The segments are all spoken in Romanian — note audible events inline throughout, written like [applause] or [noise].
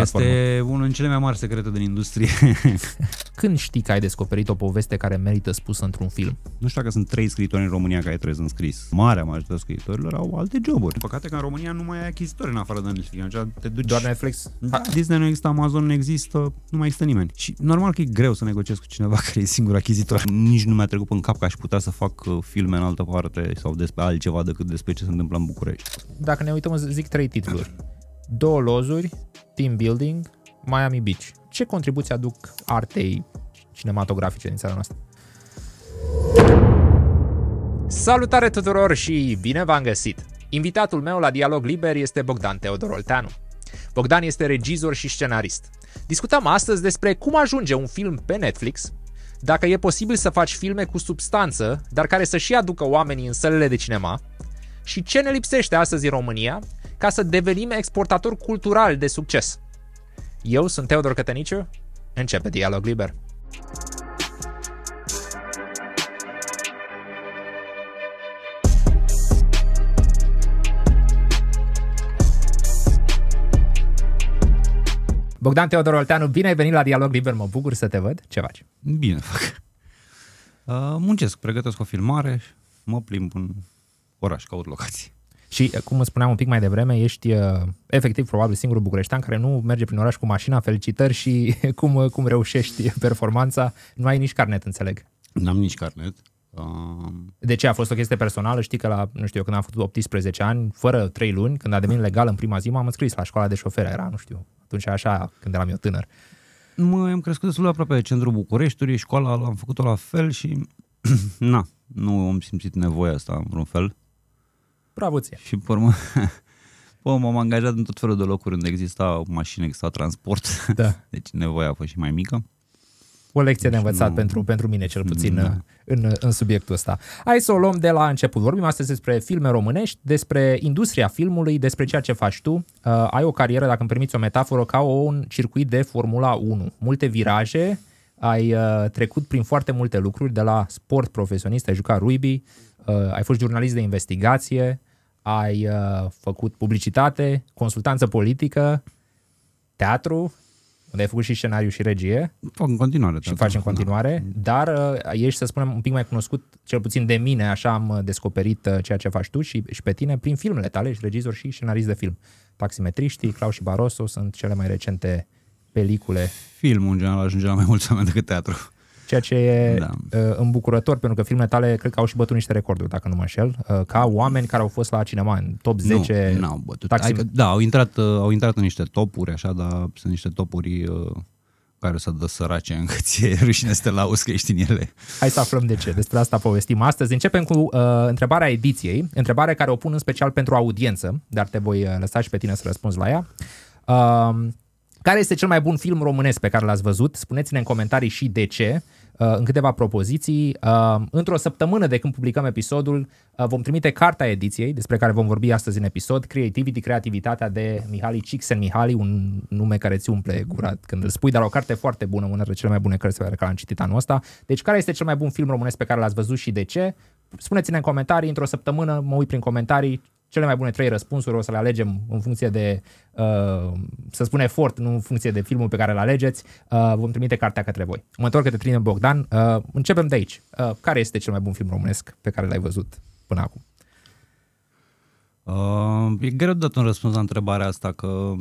platformă. Este unul din cele mai mari secrete din industrie. [laughs] Când știi că ai descoperit o poveste care merită spusă într-un film? Nu știu dacă sunt trei scriitori în România care trebuie înscris. Marea majoritatea scriitorilor au alte joburi. Păcate că în România nu mai ai achizitori în afară de Netflix. te duci... Doar Netflix? Da, Disney nu există, Amazon nu există, nu mai există nimeni. Și normal că e greu să negociez cu cineva [laughs] care e singur achizitor. Nici nu mi-a trecut în cap că aș putea să fac uh, filme în altă parte sau despre altceva decât despre ce se întâmplă în București. Dacă ne uităm, zic trei titluri. Două lozuri, team building, Miami Beach. Ce contribuții aduc artei cinematografice din țara noastră? Salutare tuturor și bine v-am găsit! Invitatul meu la Dialog Liber este Bogdan Teodor Olteanu. Bogdan este regizor și scenarist. Discutăm astăzi despre cum ajunge un film pe Netflix, dacă e posibil să faci filme cu substanță, dar care să și aducă oamenii în sălile de cinema, și ce ne lipsește astăzi în România ca să devenim exportatori culturali de succes. Eu sunt Teodor Căteniciu, începe Dialog Liber. Bogdan Teodor Olteanu, bine ai venit la Dialog Liber, mă bucur să te văd. Ce faci? Bine fac. Uh, muncesc, pregătesc o filmare, mă plimb în oraș, caut locații. Și, eh, cum spuneam un pic mai devreme, ești eh, efectiv probabil singurul bucureștean care nu merge prin oraș cu mașina, felicitări și [laughs] cum, eh, cum reușești performanța. Nu ai nici carnet, înțeleg. N-am nici carnet. Um... De ce? A fost o chestie personală? Știi că la, nu știu, eu, când am făcut 18 ani, fără 3 luni, când a devenit legal în prima zi, m-am înscris la școala de șofer. Era, nu știu, atunci așa, când eram eu tânăr. Mă, am crescut destul de aproape de centrul Bucureștiului, școala l-am făcut-o la fel și [clears throat] na, nu am simțit nevoia asta în vreun fel bravo ție. Și pe urmă, Bă, [laughs] m-am angajat în tot felul de locuri unde exista mașină, exista transport, da. [laughs] deci nevoia a fost și mai mică. O lecție deci de învățat nu... pentru, pentru mine, cel puțin, da. în, în subiectul ăsta. Hai să o luăm de la început. Vorbim astăzi despre filme românești, despre industria filmului, despre ceea ce faci tu. Uh, ai o carieră, dacă îmi permiți o metaforă, ca un circuit de Formula 1. Multe viraje, ai uh, trecut prin foarte multe lucruri, de la sport profesionist, ai jucat rugby, Uh, ai fost jurnalist de investigație, ai uh, făcut publicitate, consultanță politică, teatru, unde ai făcut și scenariu și regie. Fac în continuare. Și faci în da. continuare, da. dar uh, ești, să spunem, un pic mai cunoscut, cel puțin de mine, așa am descoperit ceea ce faci tu și, și pe tine, prin filmele tale, ești regizor și scenarist de film. Taximetriștii, Claus și Barroso sunt cele mai recente pelicule. Filmul, în general, ajunge la mai mulți oameni decât teatru ceea ce e da. uh, îmbucurător, pentru că filmele tale cred că au și bătut niște recorduri, dacă nu mă înșel, uh, ca oameni care au fost la cinema în top 10. Nu, n-au bătut. Taxi... Adică, da, au intrat, uh, au intrat în niște topuri, așa, dar sunt niște topuri uh, care să dă sărace încă [laughs] ție rușine să te lauzi că ești în ele. Hai să aflăm de ce. Despre asta povestim astăzi. Începem cu uh, întrebarea ediției, întrebare care o pun în special pentru audiență, dar te voi uh, lăsa și pe tine să răspunzi la ea. Uh, care este cel mai bun film românesc pe care l-ați văzut? Spuneți-ne în comentarii și de ce, uh, în câteva propoziții. Uh, într-o săptămână de când publicăm episodul, uh, vom trimite carta ediției, despre care vom vorbi astăzi în episod, Creativity, Creativitatea de Mihali Cixen Mihali, un nume care ți umple gura când îl spui, dar o carte foarte bună, una dintre cele mai bune cărți pe care l am citit anul ăsta. Deci care este cel mai bun film românesc pe care l-ați văzut și de ce? Spuneți-ne în comentarii, într-o săptămână mă uit prin comentarii cele mai bune trei răspunsuri, o să le alegem în funcție de, uh, să spun efort, nu în funcție de filmul pe care îl alegeți, uh, vom trimite cartea către voi. Mă întorc către Trine Bogdan. Uh, începem de aici. Care este cel mai bun film românesc pe care l-ai văzut până acum? Uh, e greu dat un răspuns la întrebarea asta, că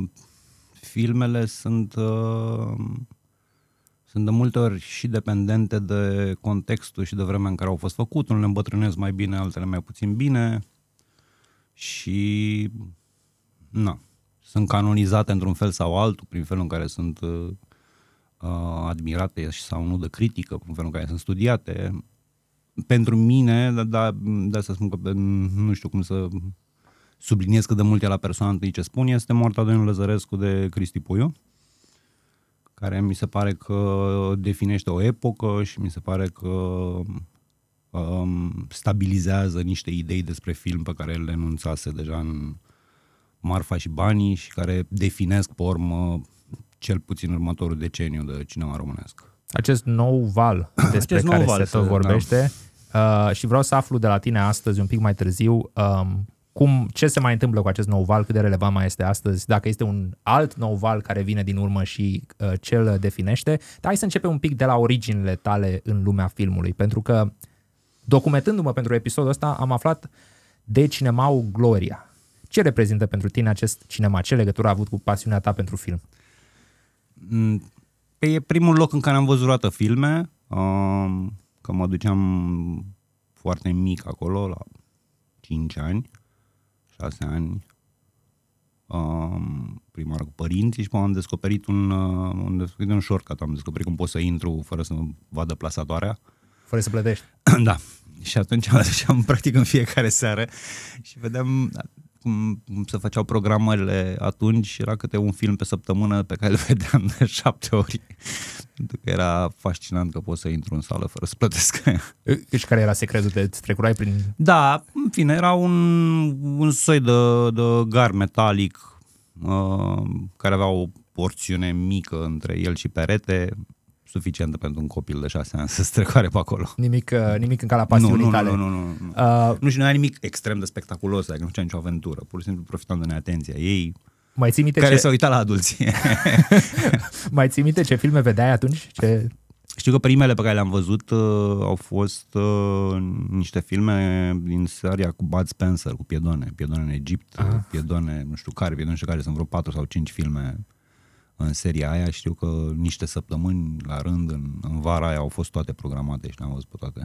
filmele sunt, uh, sunt de multe ori și dependente de contextul și de vremea în care au fost făcut. Unele îmbătrânesc mai bine, altele mai puțin bine și na, sunt canonizate într-un fel sau altul, prin felul în care sunt uh, uh admirate sau nu de critică, prin felul în care sunt studiate. Pentru mine, dar da, de asta spun că nu știu cum să subliniez cât de multe la persoana întâi ce spun, este moartea domnului Lăzărescu de Cristi Puiu, care mi se pare că definește o epocă și mi se pare că um, stabilizează niște idei despre film pe care le enunțase deja în Marfa și Banii și care definesc pe urmă cel puțin următorul deceniu de cinema românesc. Acest nou val [coughs] despre Acest care val, se tot da. vorbește da. uh, și vreau să aflu de la tine astăzi, un pic mai târziu, um, cum, ce se mai întâmplă cu acest nou val, cât de relevant mai este astăzi, dacă este un alt nou val care vine din urmă și uh, cel definește. Dar hai să începem un pic de la originile tale în lumea filmului, pentru că uh, Documentându-mă pentru episodul ăsta, am aflat de cinemau Gloria. Ce reprezintă pentru tine acest cinema? Ce legătură a avut cu pasiunea ta pentru film? Mm, pe e primul loc în care am văzut roată filme, um, că mă duceam foarte mic acolo, la 5 ani, 6 ani, um, prima oară cu părinții și am descoperit un, un, uh, descoperit un shortcut, am descoperit cum pot să intru fără să vadă plasatoarea. Fără să plătești. [clears throat] da, și atunci am aduceam [laughs] practic în fiecare seară și vedeam cum se făceau programele atunci, era câte un film pe săptămână pe care îl [laughs] vedeam de șapte ori. Pentru că era fascinant că poți să intru în sală fără să plătesc. Și care era secretul? Te trecurai prin... Da, în fine, era un, un soi de, de gar metalic uh, care avea o porțiune mică între el și perete, suficientă pentru un copil de șase ani să strecoare pe acolo. Nimic, uh, nimic în calea pasiunii nu, nu, tale. Nu, nu, nu. Nu, Uh, nu și nu era nimic extrem de spectaculos, adică nu făcea nicio aventură, pur și simplu profitam de neatenția ei. Mai ții minte care ce... s-au uitat la adulți. [laughs] [laughs] mai ții minte ce filme vedeai atunci? Ce... Știu că primele pe care le-am văzut uh, au fost uh, niște filme din seria cu Bud Spencer, cu Piedone, Piedone în Egipt, ah. Piedone, nu știu care, Piedone nu știu care, sunt vreo patru sau cinci filme în seria aia. Știu că niște săptămâni la rând, în, în vara aia, au fost toate programate și le-am văzut pe toate.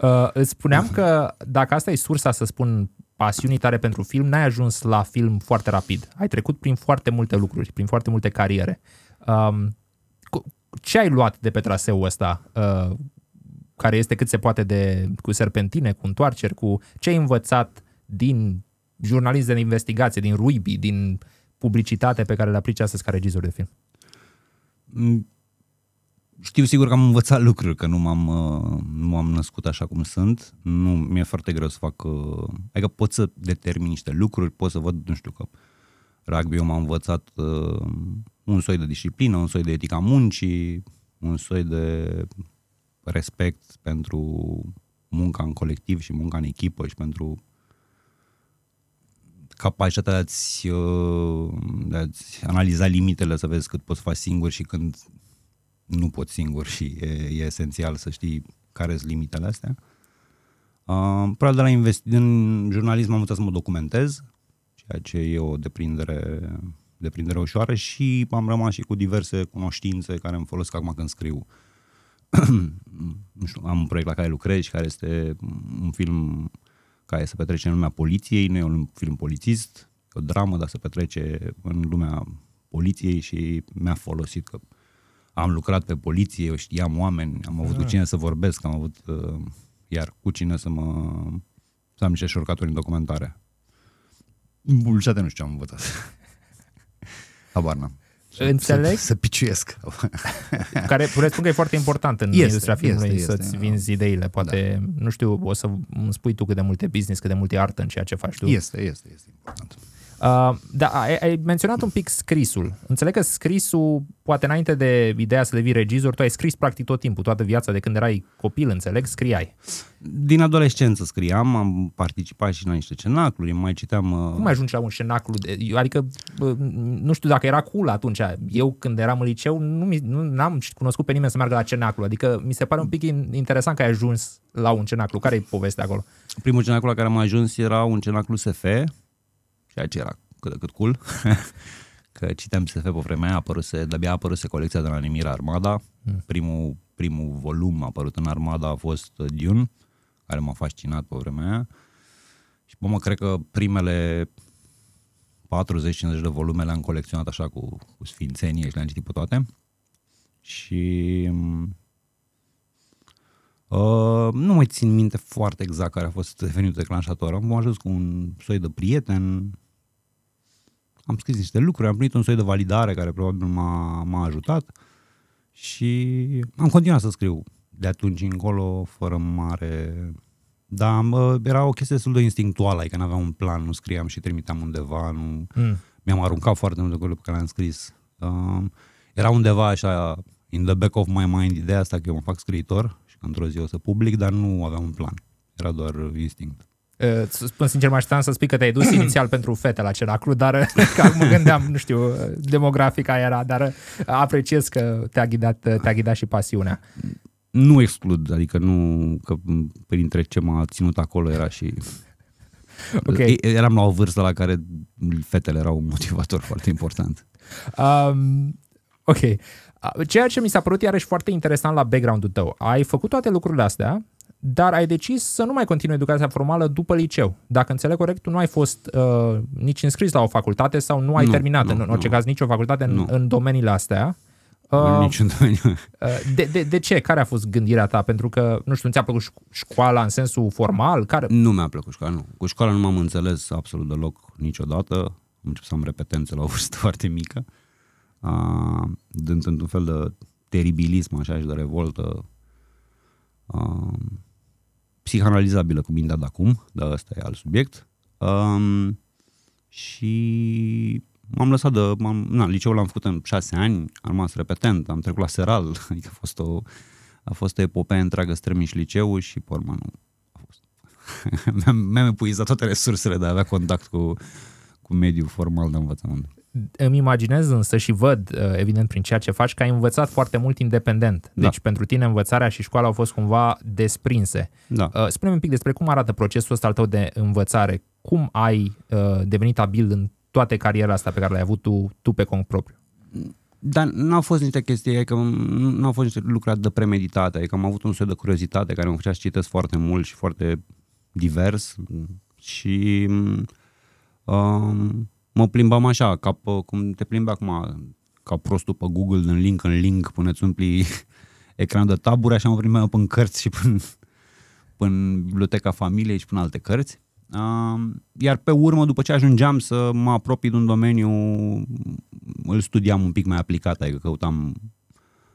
Uh, îți spuneam că dacă asta e sursa, să spun, pasiunii tare pentru film, n-ai ajuns la film foarte rapid. Ai trecut prin foarte multe lucruri, prin foarte multe cariere. Um, ce ai luat de pe traseul ăsta, uh, care este cât se poate de cu serpentine, cu întoarceri, cu ce ai învățat din jurnalist de investigație, din Ruibi, din uh, publicitate pe care le aplici astăzi ca regizor de film? Mm, știu sigur că am învățat lucruri, că nu m-am, uh, nu am născut așa cum sunt. Nu, mi-e foarte greu să fac... Uh, adică pot să determin niște lucruri, pot să văd, nu știu, că rugby m-a învățat uh, un soi de disciplină, un soi de etica muncii, un soi de respect pentru munca în colectiv și munca în echipă și pentru capacitatea de a-ți, uh, de a-ți analiza limitele, să vezi cât poți face singur și când nu poți singur și e, e esențial să știi care sunt limitele astea. Uh, probabil de la investi- în jurnalism am învățat să mă documentez, ceea ce e o deprindere, deprindere ușoară și am rămas și cu diverse cunoștințe care îmi folosesc acum când scriu. [coughs] nu știu, am un proiect la care lucrez și care este un film care se petrece în lumea poliției, nu e un film polițist, o dramă, dar se petrece în lumea poliției și mi-a folosit că am lucrat pe poliție, eu știam oameni, am avut da. cu ah. cine să vorbesc, am avut uh, iar cu cine să mă să am niște șorcaturi în documentare. În nu știu ce am învățat. [laughs] Habar n-am. Înțeleg. Să, să piciuiesc. [laughs] Care presupun că e foarte important în este, industria filmului este, este, să-ți este, vinzi da. ideile. Poate, da. nu știu, o să îmi spui tu cât de multe business, cât de multe artă în ceea ce faci tu. Este, este, este important. Uh, da, ai, ai menționat un pic scrisul. Înțeleg că scrisul, poate înainte de ideea să devii regizor, tu ai scris practic tot timpul, toată viața, de când erai copil, înțeleg, scriai. Din adolescență scriam, am participat și la niște cenacluri, mai citeam... Uh... Cum ajungi la un cenaclu? De, adică, nu știu dacă era cool atunci. Eu, când eram în liceu, nu, nu am cunoscut pe nimeni să meargă la cenaclu. Adică, mi se pare un pic interesant că ai ajuns la un cenaclu. Care e povestea acolo? Primul cenaclu la care am ajuns era un cenaclu SF, ceea ce era cât de cât cool, [laughs] că citeam SF pe vremea aia, apăruse, de-abia apăruse colecția de la Nimira Armada, mm. primul, primul volum apărut în Armada a fost Dune, care m-a fascinat pe vremea aia. Și bă, mă, cred că primele 40-50 de volume le-am colecționat așa cu, cu sfințenie și le-am citit pe toate. Și mm, Uh, nu mai țin minte foarte exact care a fost venit declanșator. Am ajuns cu un soi de prieten, am scris niște lucruri, am primit un soi de validare care probabil m-a, m-a ajutat și am continuat să scriu de atunci încolo fără mare... Dar mă, era o chestie destul de instinctuală, adică nu aveam un plan, nu scriam și trimiteam undeva, nu... Mm. Mi-am aruncat foarte multe lucruri pe care le-am scris. Um, uh, era undeva așa, in the back of my mind, ideea asta că eu mă fac scriitor și că într-o zi o să public, dar nu aveam un plan. Era doar instinct. Eh, îți spun sincer, mă așteptam să spui că te-ai dus [clears throat] inițial pentru fete la Ceraclu, dar eh, [laughs] că mă gândeam, nu știu, eh, demografica era, dar apreciez că te-a ghidat, te-a ghidat și pasiunea. Nu exclud, adică nu că printre ce m-a ținut acolo era și... [laughs] Okay. Eram la o vârstă la care fetele erau un motivator foarte important. Um, ok. Ceea ce mi s-a părut iarăși foarte interesant la background-ul tău. Ai făcut toate lucrurile astea, dar ai decis să nu mai continui educația formală după liceu. Dacă înțeleg corect, tu nu ai fost uh, nici înscris la o facultate sau nu ai nu, terminat nu, în, în orice nu. caz nicio facultate în, în domeniile astea. Uh, niciun domeniu. Uh, de, de, de ce? Care a fost gândirea ta? Pentru că, nu știu, ți-a plăcut școala în sensul formal? Care... Nu mi-a plăcut școala, nu. Cu școala nu m-am înțeles absolut deloc niciodată. Am început să am repetențe la o vârstă [laughs] foarte mică. Uh, dând un fel de teribilism așa și de revoltă. Uh, psihanalizabilă cu mintea de acum, dar ăsta e alt subiect. Um, și m-am lăsat de... M-am, na, liceul l-am făcut în șase ani, am rămas repetent, am trecut la seral, [laughs] adică a fost o, a fost o epopee întreagă strămiș liceu și, pe urmă, nu. A fost. [laughs] mi-am, mi-am epuizat toate resursele de a avea contact cu, cu mediul formal de învățământ îmi imaginez însă și văd, uh, evident, prin ceea ce faci, că ai învățat foarte mult independent. Da. Deci, da. pentru tine, învățarea și școala au fost cumva desprinse. Da. Uh, spune-mi un pic despre cum arată procesul ăsta al tău de învățare. Cum ai uh, devenit abil în toate cariera asta pe care l-ai avut tu, tu pe cont propriu? Dar nu au fost niște chestii, adică nu au fost niște lucruri de premeditate, adică am avut un soi de curiozitate care mă făcea să citesc foarte mult și foarte divers și um, mă plimbam așa, ca pe, cum te plimbi acum, ca prostul pe Google, din link în link, până îți umpli [laughs] ecranul de taburi, așa mă plimbam până în cărți și până, până biblioteca familiei și până alte cărți. Iar pe urmă, după ce ajungeam să mă apropii de un domeniu, îl studiam un pic mai aplicat, adică căutam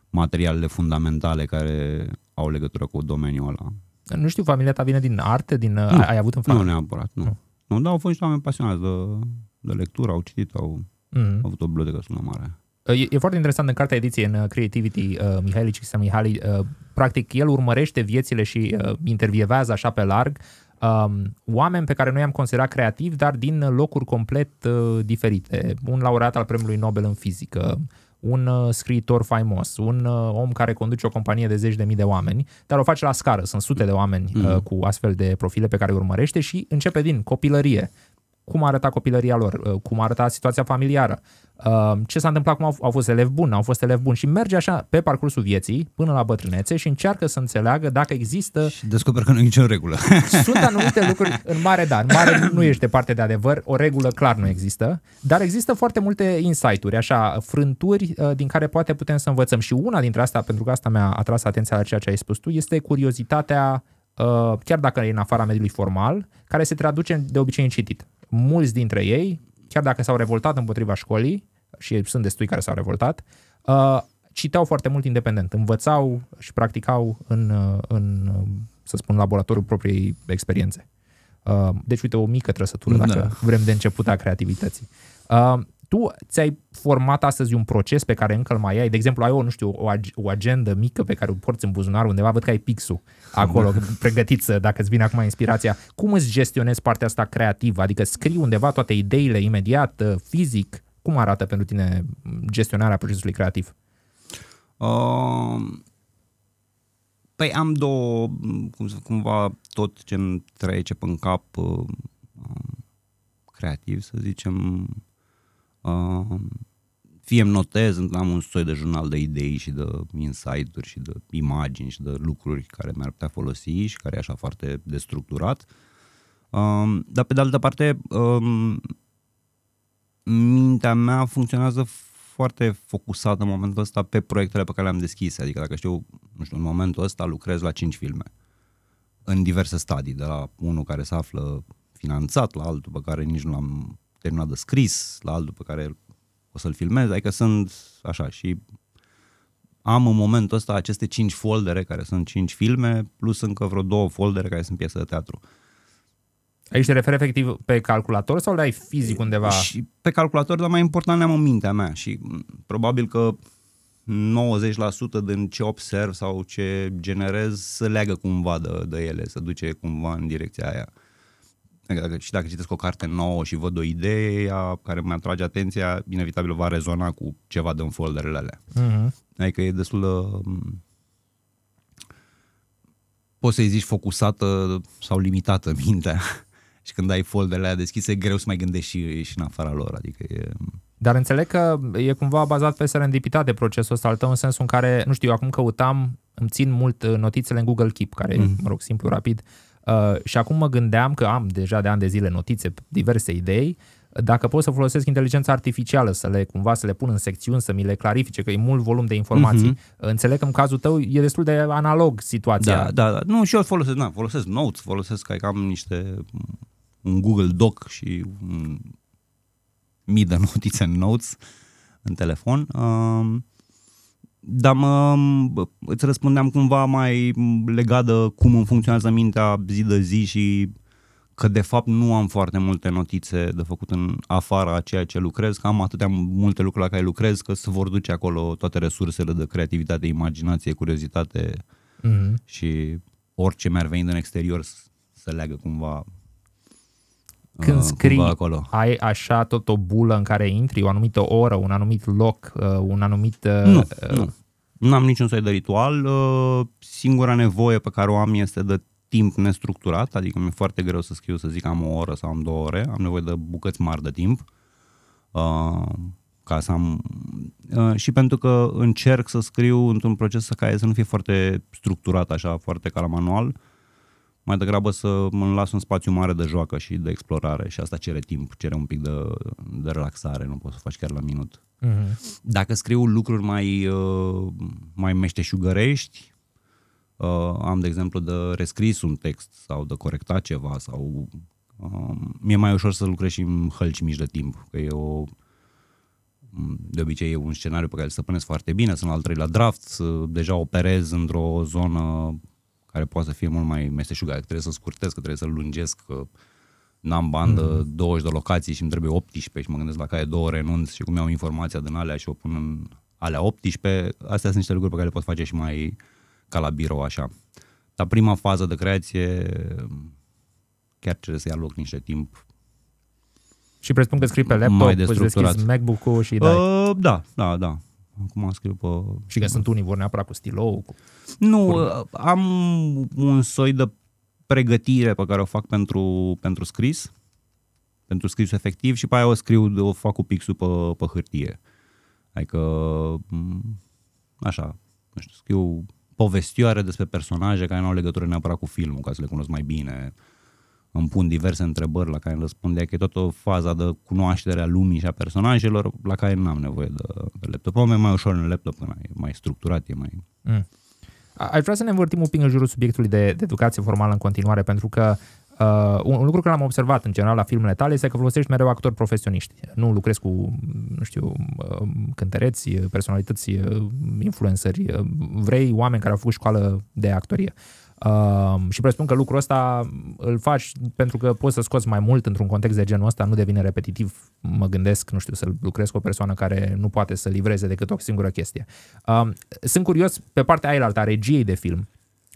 materialele fundamentale care au legătură cu domeniul ăla. Nu știu, familia ta vine din arte? Din, nu, ai avut în familie? Nu neapărat, nu. nu. Nu, dar au fost niște oameni pasionați de de lectură, au citit, au, mm-hmm. au avut o bibliotecă sună mare. E, e foarte interesant în cartea ediției în uh, Creativity, uh, Mihaili Cixta Mihaly, uh, practic el urmărește viețile și uh, intervievează așa pe larg um, oameni pe care noi am considerat creativi, dar din locuri complet uh, diferite. Un laureat al premiului Nobel în fizică, un uh, scriitor faimos, un uh, om care conduce o companie de zeci de mii de oameni, dar o face la scară, sunt sute de oameni uh, mhm. cu astfel de profile pe care îi urmărește și începe din copilărie cum arăta copilăria lor, uh, cum arăta situația familiară, uh, ce s-a întâmplat, cum au, fost elevi buni, au fost elevi buni și merge așa pe parcursul vieții până la bătrânețe și încearcă să înțeleagă dacă există... Și descoperă că nu e nicio regulă. [laughs] Sunt anumite lucruri, în mare dar în mare nu ești departe de adevăr, o regulă clar nu există, dar există foarte multe insight-uri, așa, frânturi uh, din care poate putem să învățăm și una dintre astea, pentru că asta mi-a atras atenția la ceea ce ai spus tu, este curiozitatea chiar dacă e în afara mediului formal, care se traduce de obicei în citit mulți dintre ei, chiar dacă s-au revoltat împotriva școlii, și sunt destui care s-au revoltat, uh, citeau foarte mult independent, învățau și practicau în, uh, în uh, să spun, laboratorul propriei experiențe. Deci, uite, o mică trăsătură, da. dacă vrem de început a creativității tu ți-ai format astăzi un proces pe care încă îl mai ai, de exemplu ai o, nu știu, o, ag- o agendă mică pe care o porți în buzunar undeva, văd că ai pixul acolo, da. [laughs] pregătit să, dacă îți vine acum inspirația, cum îți gestionezi partea asta creativă, adică scrii undeva toate ideile imediat, ă, fizic, cum arată pentru tine gestionarea procesului creativ? Um... Păi am două, cum, cumva tot ce-mi trece pe cap uh, creativ, să zicem, Um, fie îmi notez, am un soi de jurnal de idei și de insight-uri și de imagini și de lucruri care mi-ar putea folosi și care e așa foarte destructurat. Um, dar pe de altă parte, um, mintea mea funcționează foarte focusată în momentul ăsta pe proiectele pe care le-am deschis. Adică dacă știu, nu știu, în momentul ăsta lucrez la 5 filme în diverse stadii, de la unul care se află finanțat la altul pe care nici nu l-am terminat de scris, la altul pe care o să-l filmez, adică sunt așa și am în momentul ăsta aceste cinci foldere care sunt cinci filme, plus încă vreo două foldere care sunt piese de teatru. Aici te referi efectiv pe calculator sau le ai fizic undeva? Și pe calculator, dar mai important le-am în mintea mea și probabil că 90% din ce observ sau ce generez să leagă cumva de, de ele, să duce cumva în direcția aia dacă, și dacă citesc o carte nouă și văd o idee care mi atrage atenția, inevitabil va rezona cu ceva din folderele alea. Uh-huh. Adică e destul de... Mm, poți să-i zici focusată sau limitată mintea. [laughs] și când ai folderele alea deschise, greu să mai gândești și, și în afara lor. Adică e... Mm. Dar înțeleg că e cumva bazat pe serendipitate procesul ăsta al tău, în sensul în care, nu știu, acum căutam, îmi țin mult uh, notițele în Google Keep, care mm-hmm. e, mhm. mă rog, simplu, rapid, uh, Uh, și acum mă gândeam că am deja de ani de zile notițe, diverse idei, dacă pot să folosesc inteligența artificială, să le cumva să le pun în secțiuni, să mi le clarifice, că e mult volum de informații. Uh-huh. Înțeleg că în cazul tău e destul de analog situația. Da, da, da. Nu, și eu folosesc, na, da, folosesc notes, folosesc că adică am niște un Google Doc și un mii de notițe în notes în telefon. Um, dar mă, îți răspundeam cumva mai legat de cum funcționează mintea zi de zi și că de fapt nu am foarte multe notițe de făcut în afara a ceea ce lucrez, că am atâtea multe lucruri la care lucrez că se vor duce acolo toate resursele de creativitate, imaginație, curiozitate mm-hmm. și orice mi-ar veni în exterior să leagă cumva când scrii acolo. ai așa tot o bulă în care intri, o anumită oră, un anumit loc, uh, un anumit... Uh, nu, uh, nu. Nu am niciun soi de ritual. singura nevoie pe care o am este de timp nestructurat, adică mi-e foarte greu să scriu, să zic am o oră sau am două ore, am nevoie de bucăți mari de timp. Uh, ca să am... Uh, și pentru că încerc să scriu într-un proces care să nu fie foarte structurat așa, foarte ca la manual, uh, mai degrabă să mă las un spațiu mare de joacă și de explorare și asta cere timp, cere un pic de, de relaxare, nu poți să faci chiar la minut. Uh-huh. Dacă scriu lucruri mai, uh, mai meșteșugărești, uh, am de exemplu de rescris un text sau de corectat ceva sau um, mi-e mai ușor să lucrez și în hălci mici de timp, că e o de obicei e un scenariu pe care îl stăpânesc foarte bine, sunt al treilea draft, deja operez într-o zonă care poate să fie mult mai meseșugat, adică că trebuie să scurtez, că trebuie să lungesc, că n-am bandă mm-hmm. 20 de locații și îmi trebuie 18 și mă gândesc la care două renunț și cum iau informația din alea și o pun în alea 18, astea sunt niște lucruri pe care le pot face și mai ca la birou așa. Dar prima fază de creație chiar trebuie să ia loc niște timp și presupun că scrii pe laptop, mai deschizi MacBook-ul și dai. Uh, da, da, da acum scriu pe... Și că sunt unii vor neapărat cu stilou? Cu... Nu, Formă. Uh, am un soi de pregătire pe care o fac pentru, pentru scris, pentru scris efectiv și pe aia o scriu, o fac cu pixul pe, pe hârtie. Adică, mm, așa, nu știu, scriu povestioare despre personaje care nu au legătură neapărat cu filmul, ca să le cunosc mai bine. Uh, îmi pun diverse întrebări la care îmi răspundea, că e o faza de cunoaștere a lumii și a personajelor la care nu am nevoie de, de laptop. e mai ușor în laptop, e mai, structurat, e mai... Mm. Aș vrea să ne învârtim un pic în jurul subiectului de, de educație formală în continuare, pentru că Uh, un, lucru care l-am observat în general la filmele tale este că folosești mereu actori profesioniști. Nu lucrezi cu, nu știu, uh, cântăreți, personalități, uh, influențări. Uh, vrei oameni care au făcut școală de actorie. Uh, și presupun că lucrul ăsta îl faci pentru că poți să scoți mai mult într-un context de genul ăsta, nu devine repetitiv, mă gândesc, nu știu, să lucrez cu o persoană care nu poate să livreze decât o singură chestie. Uh, sunt curios pe partea aia a regiei de film,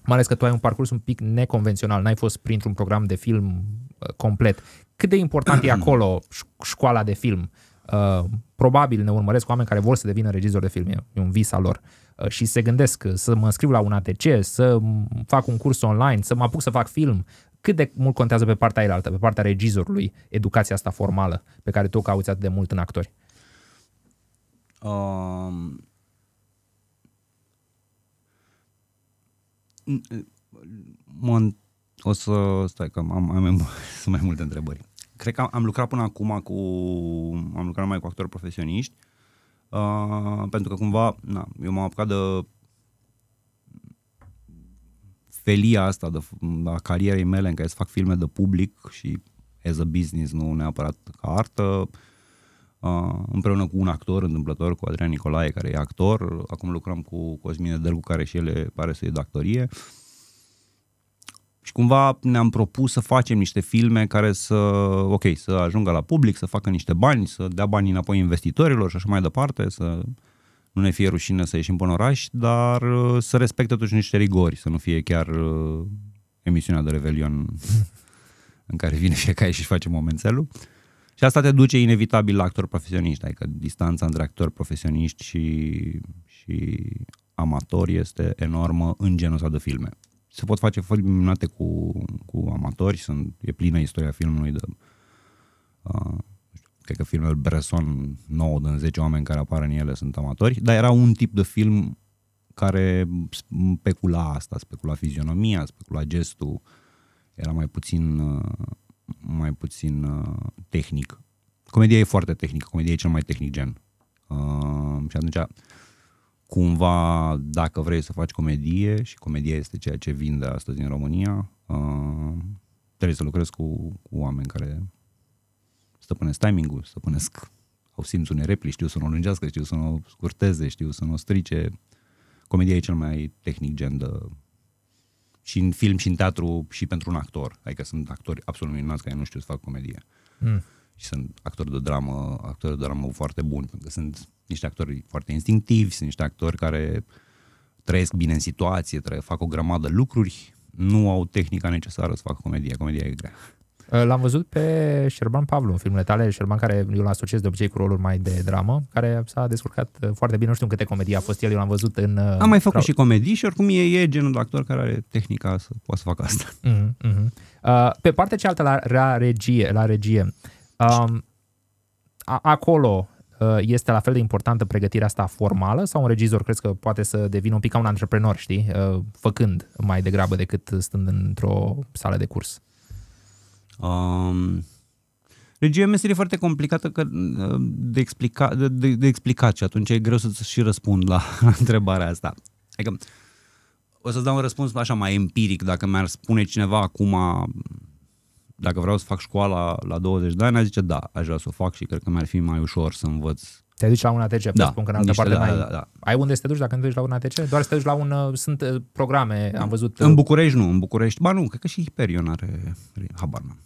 mai ales că tu ai un parcurs un pic neconvențional, n-ai fost printr-un program de film uh, complet. Cât de important e [clears throat] acolo școala de film? Uh, probabil ne urmăresc oameni care vor să devină regizori de film, e un vis al lor. Uh, Uh, și se gândesc uh, să mă înscriu la un ATC, să fac un curs online, să mă apuc să fac film, cât de mult contează pe partea aia pe partea regizorului, educația asta formală pe care tu o cauți atât de mult în actori? Um, uh, mă, o să stai că am, am, am [laughs] sunt mai multe întrebări. Cred că am, am lucrat până acum cu am lucrat mai cu actori profesioniști. Uh, Uh, pentru că cumva, na, eu m-am apucat de felia asta de, a carierei mele în care să fac filme de public și as a business, nu neapărat ca artă, uh, împreună cu un actor întâmplător, cu Adrian Nicolae, care e actor, acum lucrăm cu Cosmine Delgu, care și el pare să e de actorie, uh, și cumva ne-am propus să facem niște filme care să, ok, să ajungă la public, să facă niște bani, să dea bani înapoi investitorilor și așa mai departe, să nu ne fie rușine să ieșim până oraș, dar uh, să respecte totuși niște rigori, să nu fie chiar uh, emisiunea de Revelion [laughs] în care vine fiecare și face momentelul. Și asta te duce inevitabil la actori profesioniști, adică distanța între actori profesioniști și, și amatori este enormă în genul ăsta de filme se pot face foarte minunate cu, cu amatori, sunt, e plină istoria filmului de... Uh, cred că filmul Bresson, 9 din 10 oameni care apar în ele sunt amatori, dar era un tip de film care specula asta, specula fizionomia, specula gestul, era mai puțin, mai puțin tehnic. Comedia e foarte tehnică, comedia e cel mai tehnic gen. Uh, și atunci cumva, dacă vrei să faci comedie, și comedia este ceea ce vinde astăzi în România, uh, trebuie să lucrezi cu, cu oameni care stăpânesc timingul, ul stăpânesc au simțul unei repli, știu să nu o lungească, știu să nu o scurteze, știu să nu o strice. Comedia e cel mai tehnic gen de... Și în film, și în teatru, și pentru un actor. Adică sunt actori absolut minunați care nu știu să fac comedie. Mm. Și sunt actori de dramă, actori de dramă foarte buni, pentru că sunt niște actori foarte instinctivi, sunt niște actori care trăiesc bine în situație, trăiesc, fac o grămadă lucruri, nu au tehnica necesară să facă comedie, comedia e grea. Uh, l-am văzut pe Șerban Pavlu în filmele tale, Șerban care eu îl asociez de obicei cu roluri mai de dramă, care s-a descurcat uh, foarte bine, nu știu în câte comedii a fost el, eu l-am văzut în... Uh, Am mai făcut și comedii și oricum e, e genul de actor care are tehnica să poată să facă asta. Mm-hmm. [laughs] Uh, pe partea cealaltă la, la regie, la regie um, a, acolo Uh, este la fel de importantă pregătirea asta formală sau un regizor crezi că poate să devină un pic ca un antreprenor, știi, uh, făcând mai degrabă decât stând într-o sală de curs? Um, regia e foarte complicată că, uh, de, explica, de, de, de explicat și atunci e greu să-ți și răspund la [laughs] întrebarea asta. Adică, o să-ți dau un răspuns așa mai empiric, dacă mi-ar spune cineva acum dacă vreau să fac școala la 20 de ani, aș zice da, aș vrea să o fac și cred că mi-ar fi mai ușor să învăț te duci la un ATC, da, spun că în altă niște, parte da, mai... Da, da, da. Ai unde să te duci dacă nu te duci la un ATC? Doar să te duci la un... Uh, sunt uh, programe, am văzut... În București nu, în București... Ba nu, cred că și Hiperion are... Habar n-am.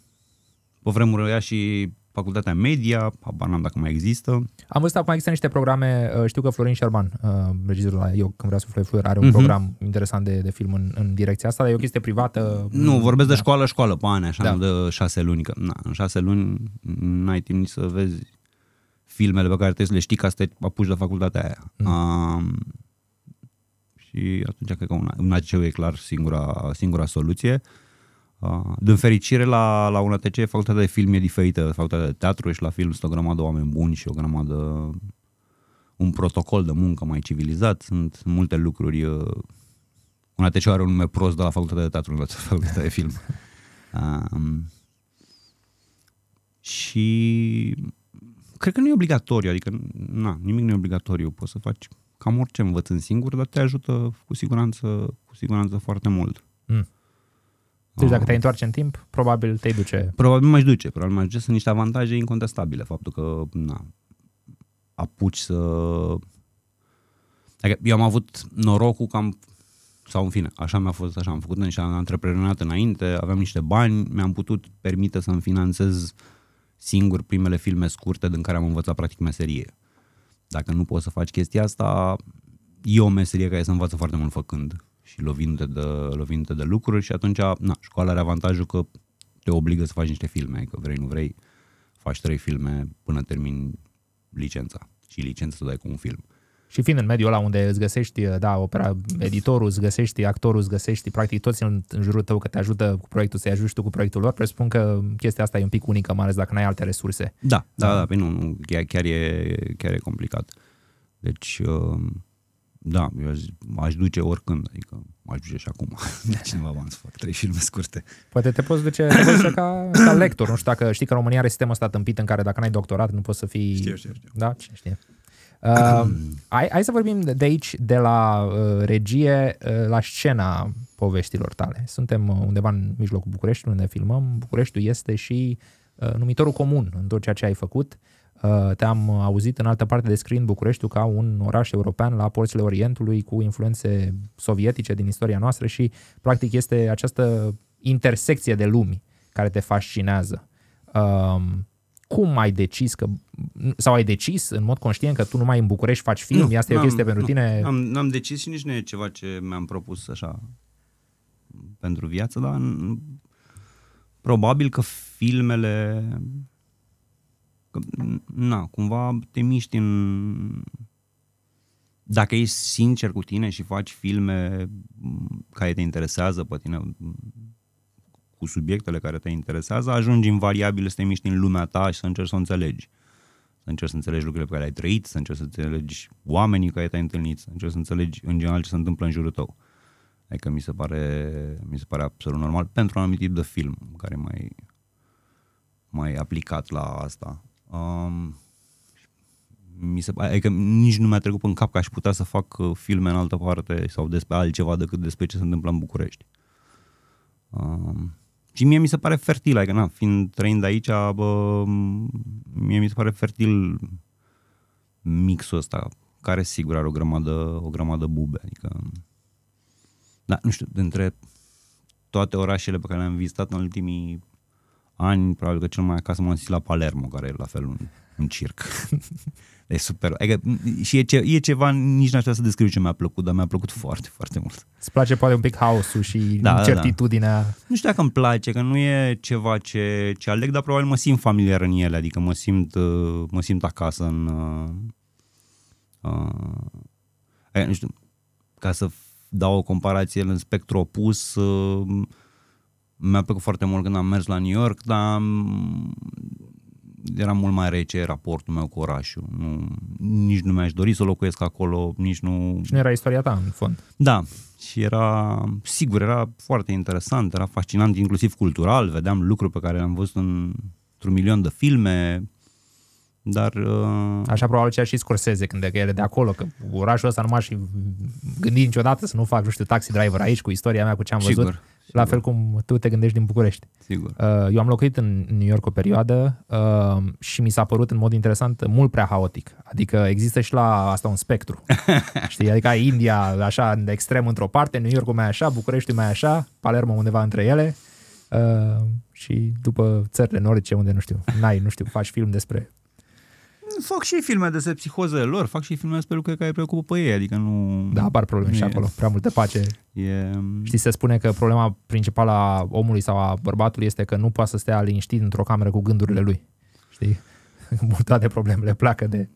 Pe vremuri ea și facultatea media, habar n-am dacă mai există. Am văzut acum există niște programe, uh, știu că Florin Șerban, uh, regizorul la Eu când vreau să flui fluier, are un uh-huh. program interesant de, de film în, în direcția asta, dar e o chestie privată. Nu, vorbesc da. de școală-școală, ani, așa, da. de șase luni, că na, în șase luni n-ai timp nici să vezi filmele pe care trebuie să le știi ca să te apuci la facultatea aia. Uh-huh. Um, și atunci cred că un, un ACU e clar singura, singura soluție. Uh, Ah, din fericire, la, la UNTC, facultatea de film e diferită. Facultatea de teatru și la film sunt o grămadă de oameni buni și o grămadă un protocol de muncă mai civilizat. Sunt multe lucruri. Uh, UNTC are un nume prost de la facultatea de teatru, la facultatea de film. Uh, și cred că nu e obligatoriu, adică na, nimic nu e obligatoriu, poți să faci cam orice învățând singur, dar te ajută cu siguranță, cu siguranță foarte mult. Mm. Deci dacă te întoarce în timp, probabil te duce. Probabil mai duce, probabil mai duce. Sunt niște avantaje incontestabile, faptul că na, apuci să... Adică eu am avut norocul că am sau în fine, așa mi-a fost, așa am făcut am antreprenorat înainte, aveam niște bani, mi-am putut permite să-mi finanțez singur primele filme scurte din care am învățat practic meserie. Dacă nu poți să faci chestia asta, e o meserie care se învață foarte mult făcând și lovindu-te de, lovindu de lucruri și atunci na, școala are avantajul că te obligă să faci niște filme, că vrei, nu vrei, faci trei filme până termin licența și licența să dai cu un film. Și fiind în mediul ăla unde îți găsești, da, opera, editorul, îți găsești actorul, îți găsești practic toți în jurul tău că te ajută cu proiectul, să-i ajuți tu cu proiectul lor, presupun că chestia asta e un pic unică, mai ales dacă n-ai alte resurse. Da, da, da, da, da nu, chiar, chiar, e, chiar e complicat. Deci, uh, da, eu aș, aș duce oricând, adică m-aș duce și acum. [laughs] Da, Cineva nu am să fac trei filme scurte. Poate te poți duce, te poți duce ca, ca lector, nu știu dacă știi că în România are sistemul ăsta tâmpit în care dacă n-ai doctorat nu poți să fii... Știu, știu, știu. Da, cine știe. Uh, [clears throat] hai, hai să vorbim de aici, de la uh, regie, uh, la scena poveștilor tale. Suntem uh, undeva în mijlocul Bucureștiului, unde filmăm. Bucureștiul este și uh, numitorul comun în tot ceea ce ai făcut. Uh, Uh, te-am auzit în altă parte de screen Bucureștiul ca un oraș european la porțile Orientului cu influențe sovietice din istoria noastră și practic este această intersecție de lumi care te fascinează. Um, cum ai decis că, sau ai decis în mod conștient că tu numai în București faci film? Nu, Asta e o chestie pentru nu, tine? Am, n-am decis și nici nu e ceva ce mi-am propus așa pentru viață, dar probabil că filmele Că, na, cumva te miști în... Dacă ești sincer cu tine și faci filme care te interesează pe tine, cu subiectele care te interesează, ajungi invariabil să te miști în lumea ta și să încerci să o înțelegi. Să încerci să înțelegi lucrurile pe care le-ai trăit, să încerci să înțelegi oamenii care te-ai întâlnit, să încerci să înțelegi în general ce se întâmplă în jurul tău. Adică mi se pare, mi se pare absolut normal pentru un anumit tip de film care mai mai aplicat la asta. Um, mi se, adică nici nu mi-a trecut în cap că aș putea să fac uh, filme în altă parte sau despre altceva decât despre ce se întâmplă în București. Um, și mie mi se pare fertil, adică na, fiind trăind aici, bă, mie mi se pare fertil mixul ăsta, care sigur are o grămadă, o grămadă bube, adică... Da, nu știu, dintre toate orașele pe care le-am vizitat în ultimii ani, probabil că cel mai acasă m-am la Palermo, care e la fel un, un circ. [laughs] e super. Adică, și e, ce, e ceva, nici n-aș să descriu ce mi-a plăcut, dar mi-a plăcut foarte, foarte mult. Îți place poate un pic haosul și da, incertitudinea? Da, da. Nu știu dacă îmi place, că nu e ceva ce, ce aleg, dar probabil mă simt familiar în ele, adică mă simt, uh, mă simt acasă în... Uh, adică, nu știu, ca să dau o comparație în spectru opus, uh, mi-a plăcut foarte mult când am mers la New York, dar era mult mai rece raportul meu cu orașul. Nu, nici nu mi-aș dori să locuiesc acolo, nici nu... Și nu era istoria ta, în fond. Da, și era, sigur, era foarte interesant, era fascinant, inclusiv cultural, vedeam lucruri pe care le-am văzut în, într-un milion de filme, dar... Uh... Așa probabil cea și Scorsese când că ele de acolo, că orașul ăsta nu m-aș gândi niciodată să nu fac, nu știu, taxi driver aici cu istoria mea, cu ce am văzut. Sigur. Sigur. La fel cum tu te gândești din București. Sigur. Uh, eu am locuit în New York o perioadă uh, și mi s-a părut în mod interesant mult prea haotic. Adică există și la asta un spectru. [laughs] Știi? Adică ai India așa în extrem într-o parte, New York mai așa, București mai așa, Palermo undeva între ele uh, și după țările nordice unde, nu știu, n-ai, nu știu, faci film despre fac și filme despre psihozele lor, fac și filme despre lucruri care îi preocupă pe ei, adică nu... Da, apar probleme și e, acolo, prea multe pace. E... Mm. Știi, se spune că problema principală a omului sau a bărbatului este că nu poate să stea liniștit într-o cameră cu gândurile lui, știi? de [laughs] problemele pleacă de,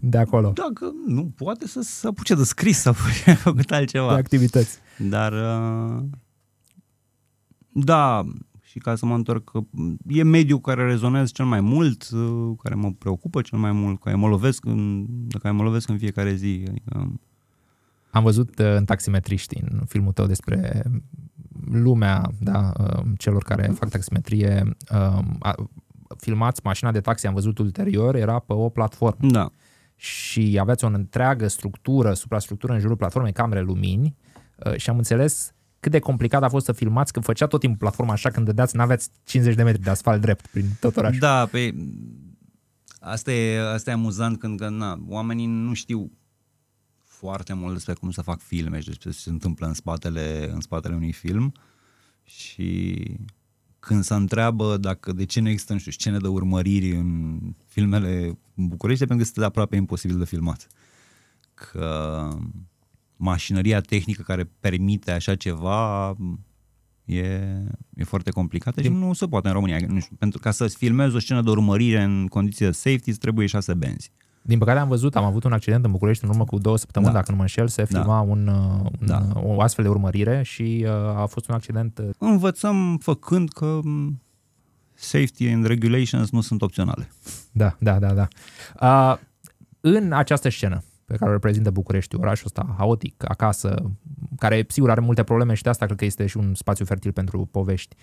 de acolo. Da, nu poate să se apuce de scris sau să făcut altceva. De activități. Dar, uh, da, și ca să mă întorc, e mediul care rezonează cel mai mult, uh, care mă preocupă cel mai mult, care mă lovesc în, care mă lovesc în fiecare zi. Adică... Am văzut uh, în Taximetriști, în filmul tău despre lumea da, uh, celor care fac taximetrie, filmați mașina de taxi, am văzut ulterior, era pe o platformă. Da. Și aveți o întreagă structură, suprastructură în jurul platformei, camere, lumini și am înțeles cât de complicat a fost să filmați, că făcea tot timpul platforma așa când dădeați, n-aveați 50 de metri de asfalt drept prin tot orașul. Da, pe... Păi, asta e, asta e amuzant când că, na, oamenii nu știu foarte mult despre cum să fac filme și despre ce se întâmplă în spatele, în spatele unui film și când se întreabă dacă de ce nu există, nu știu, scene de urmăriri în filmele în București, pentru că este aproape imposibil de filmat. Că mașinăria tehnică care permite așa ceva e, e foarte complicată și nu se poate în România. Nu știu, pentru ca să filmezi o scenă de urmărire în condiții de safety, trebuie șase benzi. Din păcate am văzut, am avut un accident în București în urmă cu două săptămâni, da. dacă nu mă înșel, se da. filma da. un, uh, un, da. Uh, o astfel de urmărire și uh, a fost un accident. Uh, Învățăm făcând că mm, safety and regulations nu sunt opționale. Da, da, da, da. Uh, în această scenă, pe care o reprezintă București, orașul ăsta haotic, acasă, care sigur are multe probleme și de asta cred că este și un spațiu fertil pentru povești.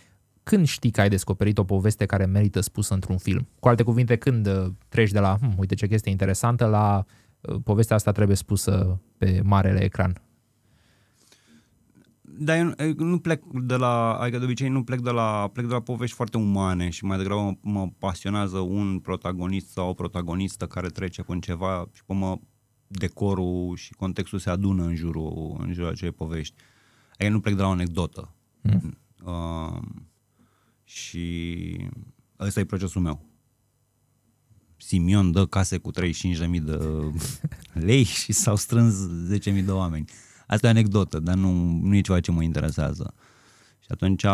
Când știi că ai descoperit o poveste care merită spusă într-un film? Cu alte cuvinte, când uh, treci de la, hm, uite ce chestie interesantă, la uh, povestea asta trebuie spusă pe marele ecran? Dar eu nu, eh, eu nu plec de la, adică de obicei nu plec de la, plec de la povești foarte umane și mai degrabă mă, mă pasionează un protagonist sau o protagonistă care trece prin ceva și mă decorul și contextul se adună în jurul, în jurul acelei povești. Aia adică nu plec de la o anecdotă. Mm. Uh, și ăsta e procesul meu. Simion dă case cu 35.000 de [laughs] lei și s-au strâns 10.000 de oameni. Asta e o anecdotă, dar nu, nu e ceva ce mă interesează. Și atunci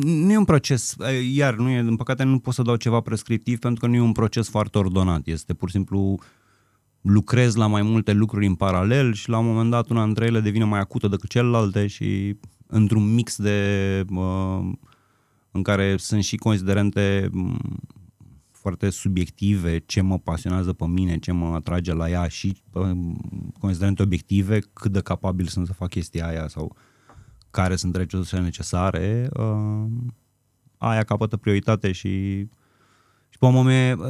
nu e un proces, iar nu e, din păcate nu pot să dau ceva prescriptiv pentru că nu e un proces foarte ordonat, este pur și simplu lucrez la mai multe lucruri în paralel și la un moment dat una dintre ele devine mai acută decât celelalte și într-un mix de în care sunt și considerente foarte subiective, ce mă pasionează pe mine, ce mă atrage la ea și considerente obiective, cât de capabil sunt să fac chestia aia sau uh, care sunt resursele necesare, uh, aia capătă prioritate și, și pe un moment,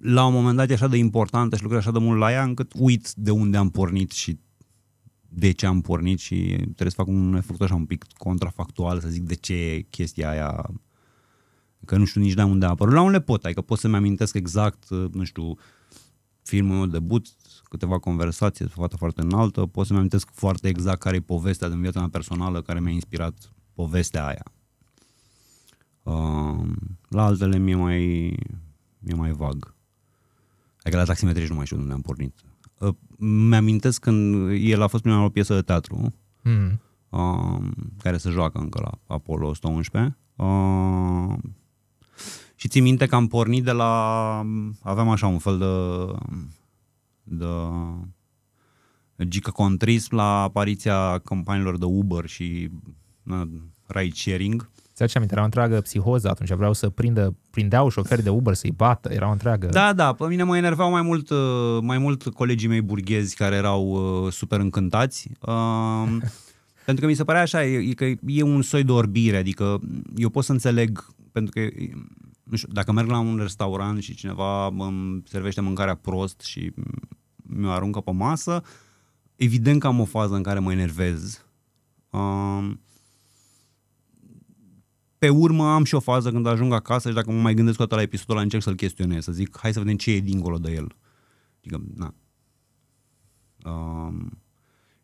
la un moment dat e așa de importantă și lucrez așa de mult la ea încât uit de unde am pornit și de ce am pornit și trebuie să fac un efort așa un pic contrafactual să zic de ce chestia aia că nu știu nici de unde a apărut. La un lepot, pot, adică pot să-mi amintesc exact, nu știu, filmul meu debut câteva conversații de fată foarte înaltă, pot să-mi amintesc foarte exact care e povestea din viața mea personală care mi-a inspirat povestea aia. Uh, la altele mi-e mai, mi-e mai vag. Adică la taximetrici nu mai știu unde am pornit. Uh, mi-amintesc când el a fost prima o piesă de teatru mm. uh, care se joacă încă la Apollo 111 uh, și țin minte că am pornit de la... aveam așa un fel de de gigacontrism la apariția campaniilor de Uber și ride sharing. ți ce aminte, era o întreagă psihoză atunci, vreau să prindă, prindeau șoferi de Uber să-i bată, era o întreagă... Da, da, pe mine mă enervau mai mult, uh, mai mult colegii mei burghezi care erau uh, super încântați. Uh, [laughs] pentru că mi se părea așa, e, că e un soi de orbire, adică eu pot să înțeleg, pentru că, nu știu, dacă merg la un restaurant și cineva îmi servește mâncarea prost și mi-o aruncă pe masă. Evident că am o fază în care mă enervez. Um, pe urmă am și o fază când ajung acasă și dacă mă mai gândesc toată la episodul ăla, încerc să-l chestionez, să zic, hai să vedem ce e dincolo de el. Adică, na. Um,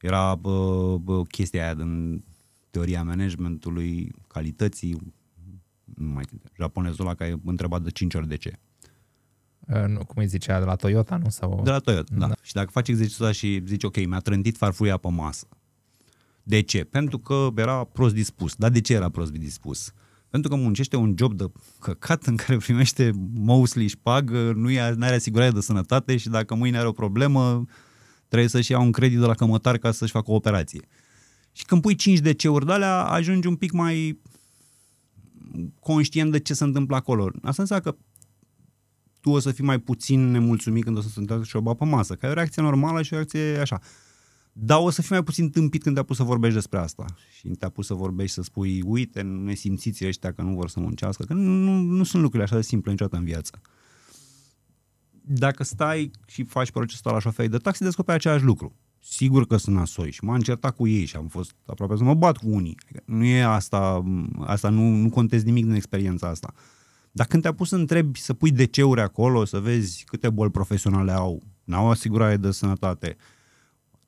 era bă, bă, chestia aia din teoria managementului, calității, nu mai japonezul ăla care e întrebat de 5 ori de ce nu, cum îi zicea, de la Toyota, nu? Sau... De la Toyota, da. da. Și dacă faci exercițiul și zici, ok, mi-a trântit farfuria pe masă. De ce? Pentru că era prost dispus. Dar de ce era prost dispus? Pentru că muncește un job de căcat în care primește mostly pag, nu are asigurare de sănătate și dacă mâine are o problemă, trebuie să-și ia un credit de la cămătar ca să-și facă o operație. Și când pui 5 DC-uri de alea, ajungi un pic mai conștient de ce se întâmplă acolo. Asta înseamnă că tu o să fii mai puțin nemulțumit când o să se întâmple o pe masă, că e o reacție normală și o reacție așa. Dar o să fii mai puțin tâmpit când te-a pus să vorbești despre asta și te-a pus să vorbești, să spui, uite, ne simțiți ăștia că nu vor să muncească, că nu, nu sunt lucrurile așa de simple niciodată în viață. Dacă stai și faci procesul la șoferi de taxi, descoperi același lucru. Sigur că sunt asoi și m-am certat cu ei și am fost aproape să mă bat cu unii. Adică nu e asta, asta nu, nu contez nimic din experiența asta. Uh, dar când te-a pus să întrebi, să pui de ceuri acolo, să vezi câte boli profesionale au, n-au asigurare de sănătate,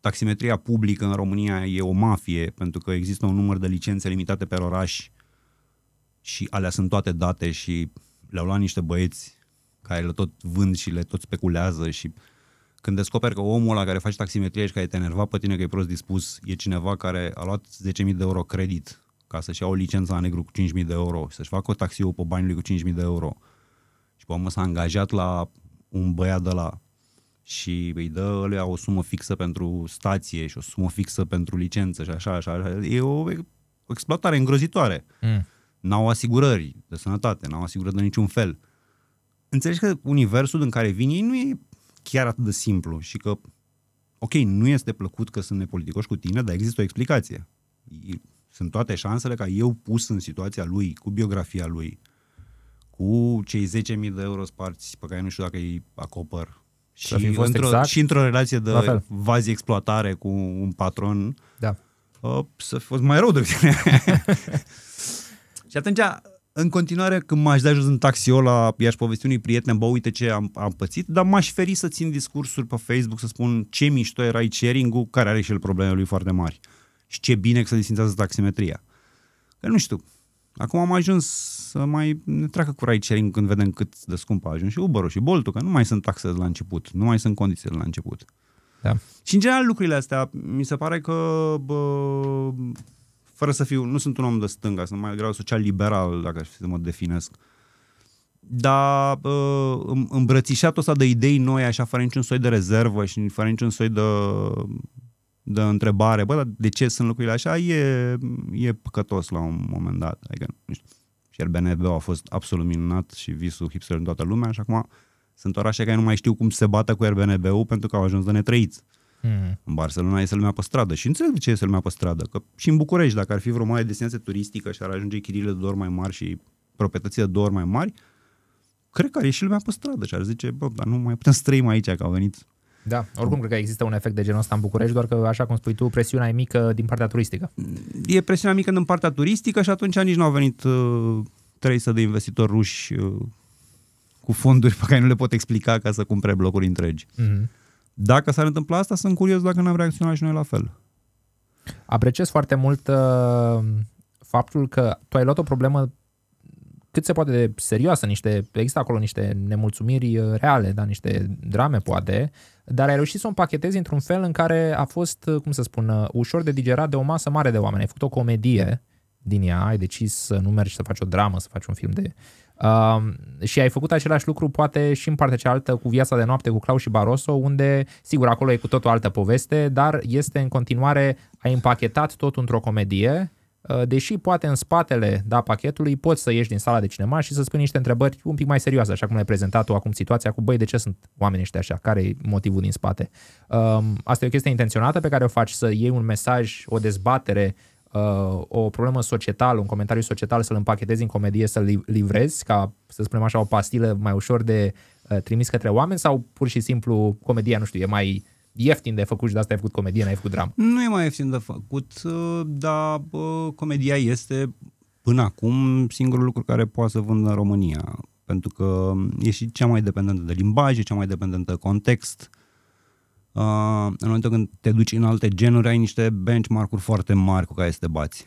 taximetria publică în România e o mafie, pentru că există un număr de licențe limitate pe oraș și alea sunt toate date și le-au luat niște băieți care le tot vând și le tot speculează și când descoperi că omul ăla care face taximetrie și care te enerva pe tine că e prost dispus, e cineva care a luat 10.000 de euro credit ca să-și ia o licență la negru cu 5.000 de euro și să-și facă o taxiu pe banii lui cu 5.000 de euro și pe urmă s-a angajat la un băiat de la și îi dă lui o sumă fixă pentru stație și o sumă fixă pentru licență și așa, așa, așa. E o, o exploatare îngrozitoare. Mm. N-au asigurări de sănătate, n-au asigurări de niciun fel. Înțelegi că universul în care vin ei nu e chiar atât de simplu și că, ok, nu este plăcut că sunt nepoliticoși cu tine, dar există o explicație. Sunt toate șansele ca eu pus în situația lui, cu biografia lui, cu cei 10.000 de euro sparți pe care nu știu dacă îi acopăr și într-o, exact. și într-o relație de vazi exploatare cu un patron, da. uh, să fi fost mai rău decât [laughs] Și atunci, în continuare, când m-aș da jos în taxiul la i-aș povesti unui prieten, bă, uite ce am, am pățit, dar m-aș feri să țin discursuri pe Facebook, să spun ce mișto era sharing-ul, care are și el probleme lui foarte mari. Și ce bine că se desfințează taximetria. Că nu știu, acum am ajuns să mai ne treacă cu ride sharing când vedem cât de scump a ajuns și uber și bolt că nu mai sunt taxe de la început, nu mai sunt condiții de la început. Da. Și în general lucrurile astea, mi se pare că bă, fără să fiu, nu sunt un om de stânga, sunt mai greu social-liberal, dacă aș fi să mă definesc. Dar îmbrățișatul ăsta de idei noi, așa, fără niciun soi de rezervă și fără niciun soi de de întrebare, bă, dar de ce sunt lucrurile așa, e, e păcătos la un moment dat. Adică, nu știu, și RBNB a fost absolut minunat și visul hipster în toată lumea și acum sunt orașe care nu mai știu cum se bată cu rbnb pentru că au ajuns de netrăiți. Mm. În Barcelona este lumea pe stradă și înțeleg de ce este lumea pe stradă. Că și în București, dacă ar fi vreo mare destinație turistică și ar ajunge chirile de două mai mari și proprietățile de două mai mari, cred că ar ieși lumea pe stradă și ar zice, bă, dar nu mai putem să trăim aici, că au venit da, oricum cred că există un efect de genul ăsta în București, doar că, așa cum spui tu, presiunea e mică din partea turistică. Mm, e presiunea mică din partea turistică și atunci nici nu au venit uh, 300 de investitori ruși uh, cu fonduri pe care nu le pot explica ca să cumpere blocuri întregi. Uh-huh. Dacă s-ar întâmpla asta, sunt curios dacă n-am reacționat și noi la fel. Apreciez foarte mult uh, faptul că tu ai luat o problemă cât se poate de serioasă, niște, există acolo niște nemulțumiri uh, reale, da, niște drame poate, uh, dar ai reușit să o împachetezi într-un fel în care a fost, uh, cum să spun, uh, ușor de digerat de o masă mare de oameni. Ai făcut o comedie din ea, ai decis să nu mergi să faci o dramă, să faci un film de... Uh, și ai făcut același lucru poate și în partea cealaltă cu Viața de Noapte cu Claus și Barroso, unde, sigur, acolo e cu tot o altă poveste, dar este în continuare, ai împachetat tot într-o comedie Uh, deși poate în spatele da, pachetului poți să ieși din sala de cinema și să spui niște întrebări un pic mai serioase, așa cum le-ai prezentat o acum situația cu, băi, de ce sunt oamenii ăștia așa? Care e motivul din spate? Um, asta e o chestie intenționată pe care o faci, să iei un mesaj, o dezbatere, uh, o problemă societală, un comentariu societal, să-l împachetezi în comedie, să-l livrezi, ca, să spunem așa, o pastilă mai ușor de uh, trimis către oameni sau pur și simplu comedia, nu știu, e mai ieftin de făcut și de asta ai făcut comedie, n-ai făcut dramă. Nu e mai ieftin de făcut, uh, dar bă, comedia este până acum singurul lucru care poate să vândă în România. Pentru că e și cea mai dependentă de limbaj, e cea mai dependentă de context. Uh, în momentul când te duci în alte genuri, ai niște benchmark-uri foarte mari cu care să te bați.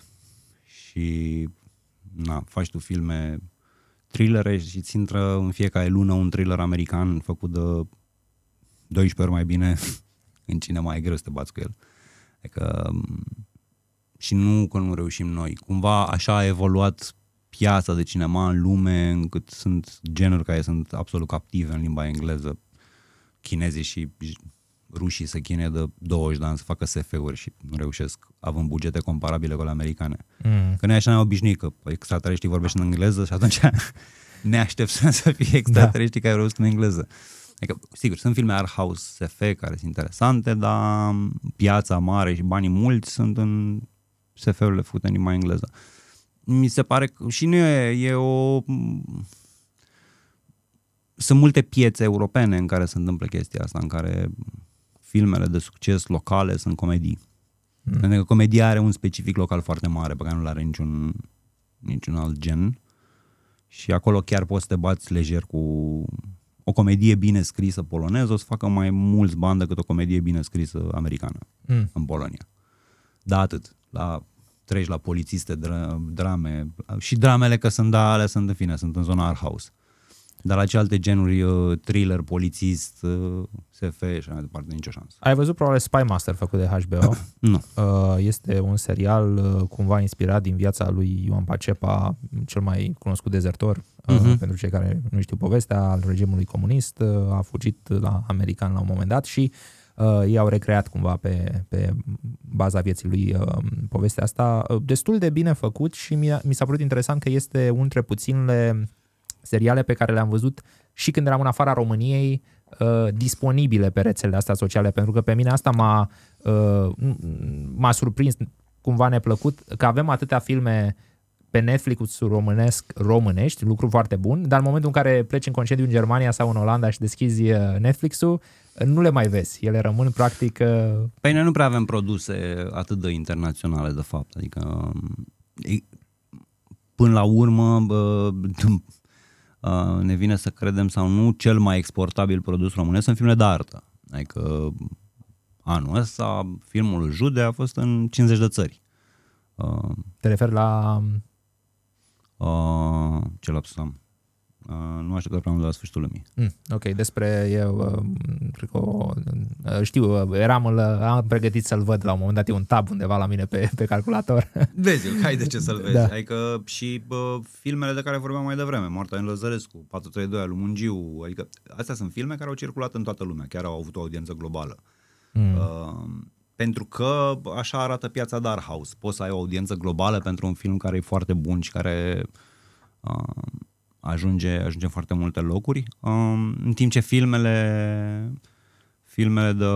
Și na, faci tu filme thrillere și ți intră în fiecare lună un thriller american făcut de 12 ori mai bine [laughs] în cinema e greu să te bați cu el. Adică, mm, și nu că nu reușim noi. Cumva așa a evoluat piața de cinema în lume, încât sunt genuri care sunt absolut captive în limba engleză. Chinezii și rușii se chine de 20 de ani să facă SF-uri și nu reușesc, având bugete comparabile cu ale americane. Mm. Că noi așa ne-am obișnuit, că păi, extraterestrii vorbește în engleză și atunci [laughs] ne așteptăm să fie da. extraterestrii da. care vorbesc în engleză. Uh, Adică, sigur, sunt filme art house SF care sunt interesante, dar piața mare și banii mulți sunt în SF-urile făcute în limba engleză. Mi se pare că și nu e, e o... Sunt multe piețe europene în care se întâmplă chestia asta, în care filmele de succes locale sunt comedii. Mm. Pentru că comedia are un specific local foarte mare pe care nu-l are niciun, niciun alt gen și acolo chiar poți să te bați lejer cu o comedie bine scrisă poloneză o să facă mai mulți bani decât o comedie bine scrisă americană mm. în Polonia. Da, atât. La, treci la polițiste, dra, drame și dramele că sunt, da, alea sunt de fine, sunt în zona art house. Dar la alte genuri, uh, thriller, polițist, uh, SF și așa mai departe, nicio șansă. Ai văzut probabil Spy Master făcut de HBO? nu. Uh, este un serial cumva inspirat din viața lui Ioan Pacepa, cel mai cunoscut dezertor, uh-huh. pentru cei care nu știu povestea, al regimului comunist, a fugit la american la un moment dat și uh, i au recreat cumva pe, pe baza vieții lui uh, povestea asta. Destul de bine făcut și mi, mi s-a părut interesant că este unul dintre puținele seriale pe care le-am văzut și când eram în afara României, uh, disponibile pe rețelele astea sociale, pentru că pe mine asta m-a, uh, m-a surprins cumva neplăcut, că avem atâtea filme pe Netflix românesc, românești, lucru foarte bun, dar în momentul în care pleci în concediu în Germania sau în Olanda și deschizi uh, Netflix-ul, nu le mai vezi. Ele rămân practic... Păi noi nu prea avem produse atât de internaționale, de fapt. Adică, um, până la urmă, Uh, ne vine să credem sau nu, cel mai exportabil produs românesc sunt filmele de artă. Adică anul ăsta filmul Jude a fost în 50 de țări. Uh, Te referi la... Uh, ce laps am? Uh, nu aștepta prea mult la sfârșitul lumii. Mm, ok, despre eu, uh, cred că o, uh, știu, eram, am pregătit să-l văd la un moment dat, e un tab undeva la mine pe, pe calculator. [laughs] Vezi, hai de ce să-l vezi. Da. Adică și bă, filmele de care vorbeam mai devreme, Moartea în Lăzărescu, 432 al Mungiu, adică astea sunt filme care au circulat în toată lumea, chiar au avut o audiență globală. Mm. Uh, pentru că așa arată piața Dark House. Poți să ai o audiență globală pentru un film care e foarte bun și care uh, ajunge, ajunge în foarte multe locuri. Um, în timp ce filmele, filmele de,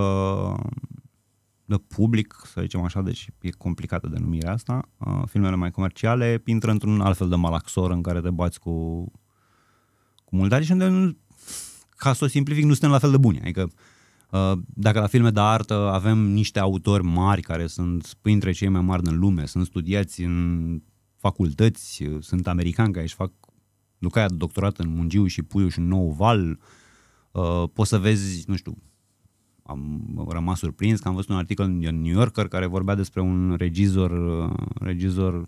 de public, să zicem așa, deci e complicată denumirea asta, uh, filmele mai comerciale intră într-un alt fel de malaxor în care te bați cu, cu multari și unde, ca să o simplific, nu suntem la fel de buni. Adică uh, dacă la filme de artă avem niște autori mari care sunt printre cei mai mari în lume, sunt studiați în facultăți, sunt americani care își fac aia doctorat în Mungiu și Puiu și Nou Val, uh, poți să vezi, nu știu, am rămas surprins că am văzut un articol în New Yorker care vorbea despre un regizor, uh, regizor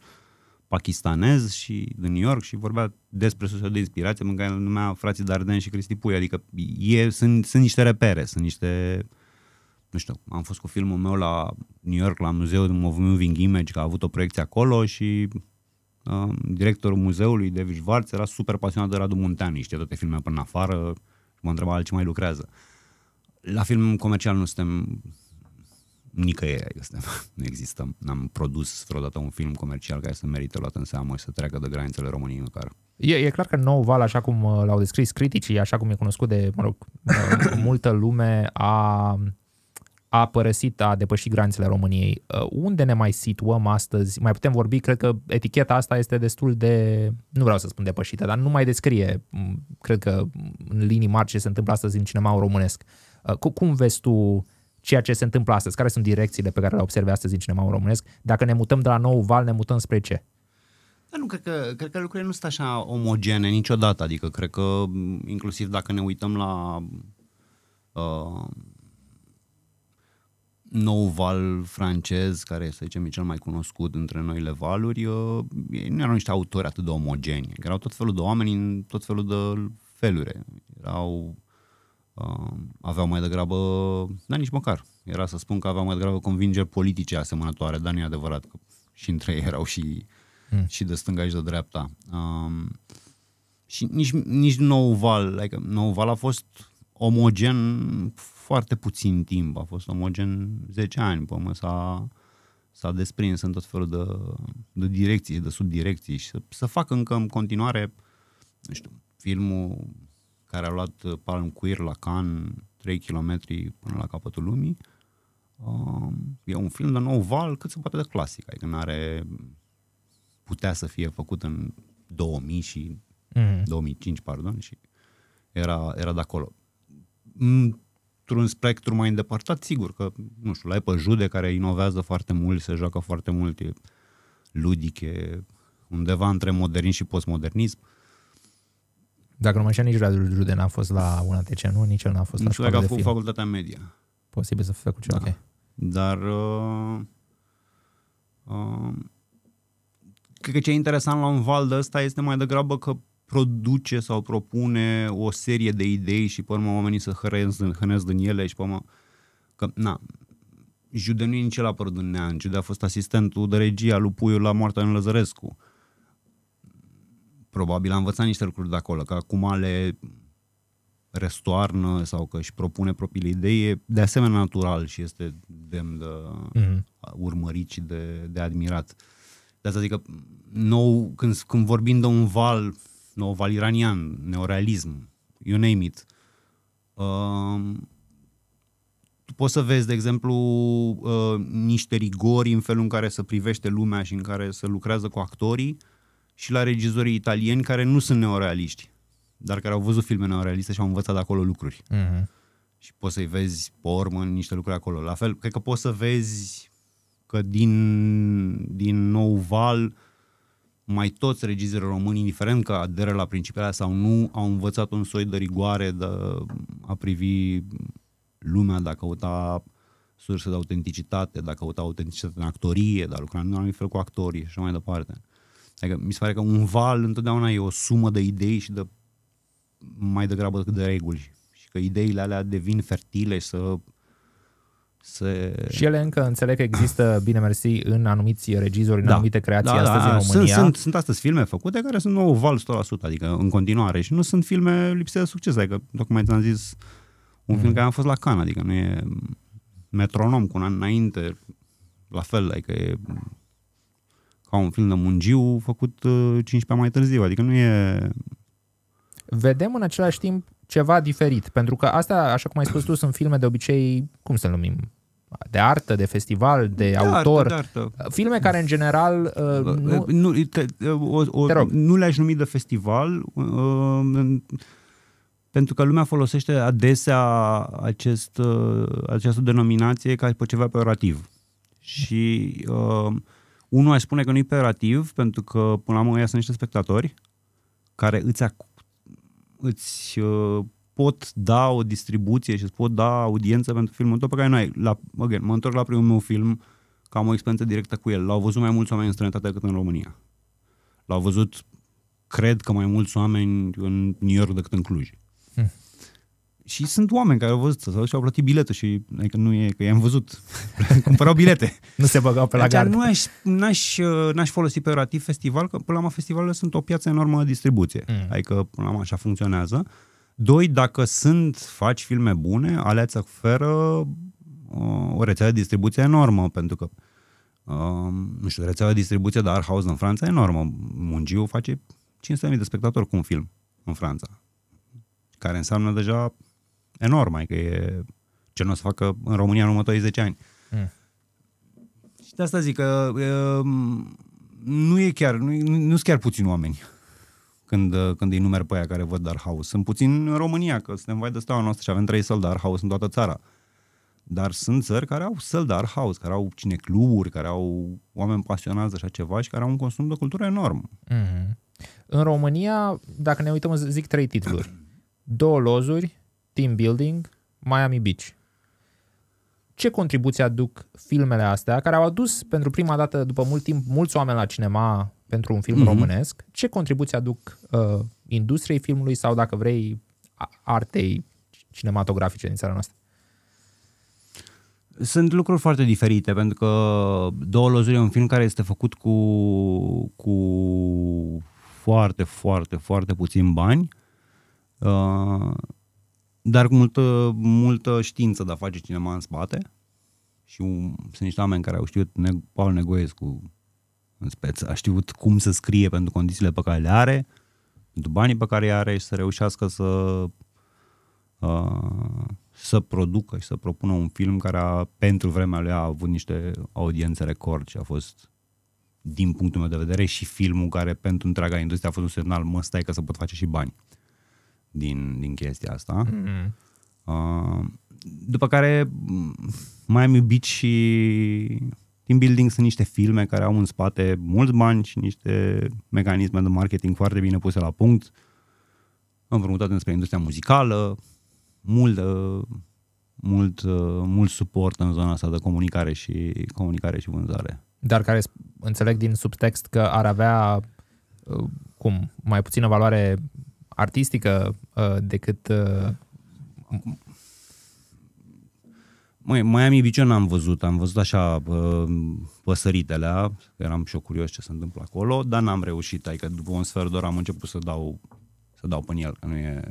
pakistanez și din New York și vorbea despre sursa de inspirație în care numea frații Darden și Cristi Pui, adică e, sunt, sunt niște repere, sunt niște nu știu, am fost cu filmul meu la New York, la muzeul de Movement Image, că a avut o proiecție acolo și Um, directorul muzeului, de Vișvarț era super pasionat de Radu Muntean, știa toate filmele până afară, mă întreba ce mai lucrează. La film comercial nu suntem nicăieri, adică suntem, [laughs] nu existăm. N-am produs vreodată un film comercial care să merite luat în seamă și să treacă de granițele României măcar. E, e clar că nou val, așa cum uh, l-au descris criticii, așa cum e cunoscut de, mă rog, uh, [coughs] multă lume, a a părăsit, a depășit granițele României. Uh, unde ne mai situăm astăzi? Mai putem vorbi, cred că eticheta asta este destul de, nu vreau să spun depășită, dar nu mai descrie, mm, cred că mm, în linii mari ce se întâmplă astăzi în cinema românesc. Uh, cum vezi tu ceea ce se întâmplă astăzi? Care sunt direcțiile pe care le observi astăzi în cinema românesc? Dacă ne mutăm de la nou val, ne mutăm spre ce? Dar nu, cred că, cred că lucrurile nu sunt așa omogene niciodată, adică cred că mm, inclusiv dacă ne uităm la uh, nou val francez, care să zicem e cel mai cunoscut dintre noile valuri, uh, ei nu erau niște autori atât de omogeni, erau tot felul de oameni în tot felul de feluri. Erau, uh, aveau mai degrabă, dar nici măcar, era să spun că aveau mai degrabă convingeri politice asemănătoare, dar nu e adevărat că și între ei erau și, mm. și de stânga și de dreapta. Uh, și nici, nici nou val, like, nou val a fost omogen foarte puțin timp, a fost omogen 10 ani, până s-a, s-a desprins în tot felul de, de direcții, de subdirecții și să, să fac încă în continuare, nu știu, filmul care a luat Palm Queer la Cannes 3 km până la capătul lumii, um, e un film de nou val cât se poate de clasic, adică nu are putea să fie făcut în 2000 și mm. 2005, pardon, și era, era de acolo într-un spectru mai îndepărtat, sigur că, nu știu, la Apple Jude, care inovează foarte mult, se joacă foarte mult, e ludic, e undeva între modern și postmodernism. Dacă nu mă știu, nici Radu Jude n-a fost la una nu? nici el n-a fost Nu la școală de film. facultatea media. Posibil să fie cu ceva, da. okay. Dar uh, uh, cred că ce e interesant la un val de ăsta este mai degrabă că produce sau propune o serie de idei și pe urmă oamenii să hrănesc din, hrănesc din ele și pe urmă... Că, na, Jude nu e nici el apărut în Jude a fost asistentul de regie al lui Puiu la moartea în Lăzărescu. Probabil a învățat niște lucruri de acolo, că acum le restoarnă sau că își propune propriile idei, e de asemenea natural și este demn de mm-hmm. urmărit și de, de admirat. De asta zic că nou, când, când vorbim de un val noval iranian, neorealism, you name it. Uh, tu poți să vezi, de exemplu, uh, niște rigori în felul în care se privește lumea și în care se lucrează cu actorii și la regizorii italieni care nu sunt neorealiști, dar care au văzut filme neorealiste și au învățat de acolo lucruri. Uh-huh. Și poți să-i vezi pe urmă niște lucruri acolo. La fel, cred că poți să vezi că din, din nou val mai toți regizorii români, indiferent că aderă la principiile sau nu, au învățat un soi de rigoare de a privi lumea, de a căuta surse de autenticitate, de a căuta autenticitate în actorie, de a lucra în anumit fel cu actorii și așa mai departe. Adică mi se pare că un val întotdeauna e o sumă de idei și de mai degrabă decât de reguli și că ideile alea devin fertile și să se... Și ele încă înțeleg că există, bine mersi, în anumiți regizori, în da. anumite creații da, da astăzi da, în România. Sunt, sunt, sunt astăzi filme făcute care sunt nou val 100%, adică în continuare și nu sunt filme lipsite de succes, adică tocmai ți-am zis un mm. film care am fost la Cannes, adică nu e metronom cu un an înainte, la fel, adică e ca un film de mungiu făcut 15 uh, mai târziu, adică nu e... Vedem în același timp ceva diferit, pentru că asta, așa cum ai spus tu, sunt filme de obicei, cum să numim, de artă, de festival, de, de autor. Artă, de artă. Filme care, în general, uh, nu... Nu, te, o, o, te rog. nu le-aș numi de festival, uh, pentru că lumea folosește adesea acest, uh, această denominație ca pe ceva peorativ. Și uh, unul aș spune că nu e peorativ, pentru că până la urmă sunt niște spectatori care îți, ac- îți uh, pot da o distribuție și îți pot da audiență pentru filmul tău pe care nu ai. La, again, mă întorc la primul meu film, că am o experiență directă cu el. L-au văzut mai mulți oameni în străinătate decât în România. L-au văzut, cred că mai mulți oameni în New York decât în Cluj. Hmm. Și sunt oameni care au văzut sau și au plătit bilete și adică nu e că i-am văzut, [laughs] cumpărau bilete. [laughs] nu se băgau pe la gard. Nu aș, n-aș, n-aș folosi orativ festival, că până la urmă festivalele sunt o piață enormă de distribuție. Mm. Adică până la urmă așa funcționează. Uh, Doi, dacă sunt, faci filme bune, alea îți oferă uh, o rețea de distribuție enormă, pentru că Uh, nu știu, rețea de distribuție de art house în Franța e enormă. Mungiu face 500.000 de spectatori cu un film în Franța, care înseamnă deja enorm, mai că e ce nu o să facă în România în următorii 10 ani. Mm. Și de asta zic că uh, nu e chiar, nu, nu sunt chiar puțini oameni când, uh, când îi numer pe aia care văd Dark House. Sunt puțin în România, că suntem vai de steaua noastră și avem trei săl Dark House în toată țara. Dar sunt țări care au săl Dark House, care au cinecluburi, care au oameni pasionați de așa ceva și care au un consum de cultură enorm. Mm-hmm. În România, dacă ne uităm, zic trei titluri. [clears throat] Două lozuri, team building, Miami Beach ce contribuție aduc filmele astea, care au adus pentru prima dată după mult timp mulți oameni la cinema pentru un film mm-hmm. românesc, ce contribuții aduc uh, industriei filmului sau, dacă vrei, artei cinematografice din țara noastră? Sunt lucruri foarte diferite, pentru că Două Lozuri e un film care este făcut cu, cu foarte, foarte, foarte puțin bani, uh, dar cu multă, multă știință de a face cinema în spate și um, sunt niște oameni care au știut, ne, Paul Negoescu, în speță. A știut cum să scrie pentru condițiile pe care le are, pentru banii pe care are și să reușească să uh, să producă și să propună un film care a, pentru vremea lui a avut niște audiențe record și a fost din punctul meu de vedere și filmul care pentru întreaga industrie a fost un semnal mă stai că să pot face și bani din, din chestia asta. Mm-hmm. Uh, după care mai am iubit și Team building sunt niște filme care au în spate mulți bani și niște mecanisme de marketing foarte bine puse la punct. Am împrumutat înspre industria muzicală, mult, mult, mult suport în zona asta de comunicare și, comunicare și vânzare. Dar care înțeleg din subtext că ar avea uh, cum, mai puțină valoare artistică uh, decât uh, Măi, Miami Beach eu n-am văzut, am văzut așa păsăritele, eram și eu curios ce se întâmplă acolo, dar n-am reușit, adică după un sfert de oră am început să dau, să dau până el, că nu e,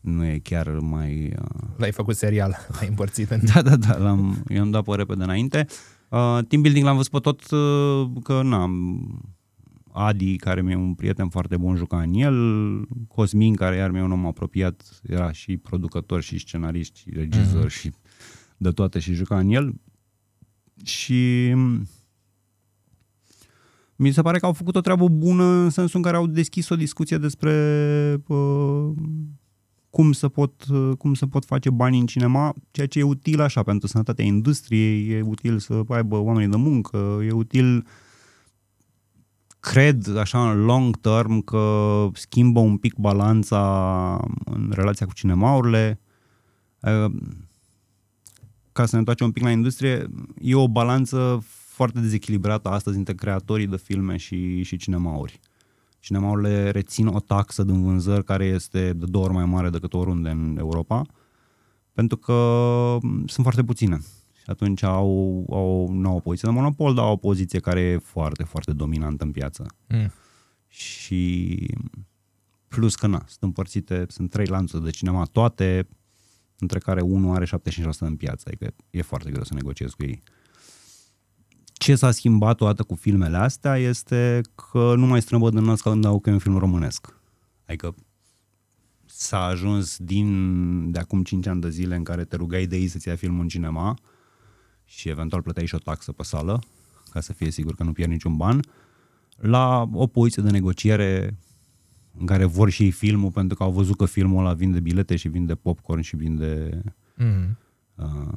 nu e chiar mai... Uh, l-ai făcut serial, [laughs] l-ai împărțit. da, da, da, l-am, i-am dat pe repede înainte. Uh, team building l-am văzut pe tot uh, că n-am... Adi, care mi-e un prieten foarte bun, juca în el, Cosmin, care iar mi-e un om apropiat, era și producător și scenarist și regizor mm-hmm. și de toate și juca în el. Și mi se pare că au făcut o treabă bună în sensul în care au deschis o discuție despre uh, cum, să pot, uh, cum să pot face bani în cinema, ceea ce e util așa pentru sănătatea industriei, e util să aibă oamenii de muncă, e util cred așa în long term că schimbă un pic balanța în relația cu cinemaurile. Uh, ca să ne întoarcem un pic la industrie, e o balanță foarte dezechilibrată astăzi între creatorii de filme și, și cinemauri. Cinemaurile rețin o taxă din vânzări care este de două ori mai mare decât oriunde în Europa, pentru că sunt foarte puține. Și atunci au, au, nu au o poziție de monopol, dar au o poziție care e foarte, foarte dominantă în piață. Mm. Și plus că na, sunt împărțite, sunt trei lanțuri de cinema, toate între care unul are 75% în piață, adică e foarte greu să negociezi cu ei. Ce s-a schimbat odată cu filmele astea este că nu mai strâmbă de nas când dau că e un film românesc. Adică s-a ajuns din de acum 5 ani de zile în care te rugai de ei să-ți ia filmul în cinema și eventual plăteai și o taxă pe sală ca să fie sigur că nu pierzi niciun ban, la o poziție de negociere în care vor și filmul pentru că au văzut că filmul ăla vinde bilete și vinde popcorn și vinde mm. uh,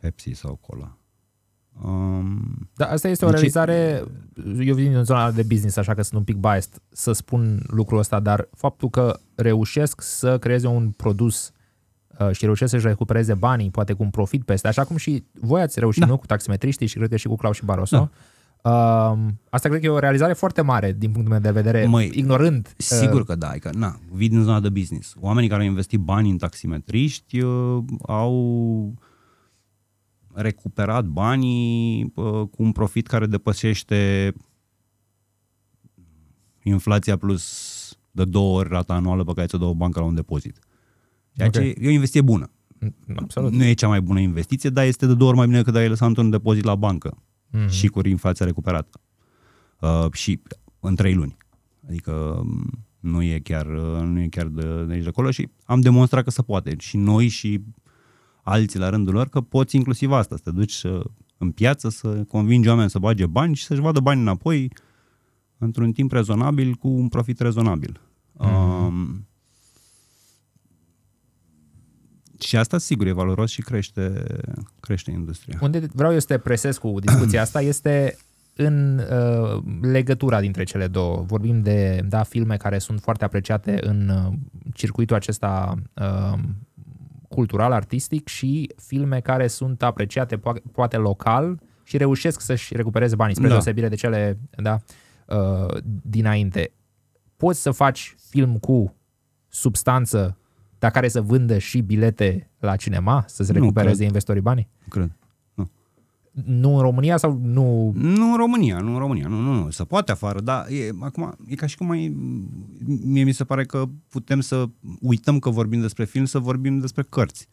Pepsi sau cola. Um, da, asta este o deci, realizare, eu vin din zona de business, așa că sunt un pic biased să spun lucrul ăsta, dar faptul că reușesc să creeze un produs uh, și reușesc să-și recupereze banii, poate cu un profit peste, așa cum și voi ați reușit, da. nu, cu taximetriștii și cred că și cu Clau și Barroso, da asta cred că e o realizare foarte mare din punctul meu de vedere, Măi, ignorând. Uh, sigur că da, că na, vii din zona de business. Oamenii care au investit bani în taximetriști uh, au recuperat banii uh, cu un profit care depășește inflația plus de două ori rata anuală pe care ți-o dă o bancă la un depozit. Ceea okay. ce e o investiție bună. Absolut. Nu e cea mai bună investiție, dar este de două ori mai bine decât dacă ai lăsat un depozit la bancă mm-hmm. și Corin inflația recuperată Uh, și în trei luni. Adică um, nu e chiar, uh, nu e chiar de, de aici de acolo și am demonstrat că se poate. Și noi și alții la rândul lor că poți inclusiv asta, să te duci uh, în piață, să convingi oameni să bage bani și să-și vadă bani înapoi într-un timp rezonabil cu un profit rezonabil. Mm-hmm. uh și asta, sigur, e valoros și crește, crește industria. Unde vreau eu să te presez cu discuția asta [clears throat] este în uh, legătura dintre cele două. Vorbim de da, filme care sunt foarte apreciate în uh, circuitul acesta uh, cultural, artistic și filme care sunt apreciate po- poate local și reușesc să-și recupereze banii, spre da. deosebire de cele da, uh, dinainte. Poți să faci film cu substanță dar care să vândă și bilete la cinema, să-ți recupereze investorii banii? Cred. Nu. nu în România sau nu... Nu în România, nu în România, nu, nu, nu. Se poate afară, dar e, acum e ca și cum mai... Mie mi se pare că putem să uităm că vorbim despre film, să vorbim despre cărți.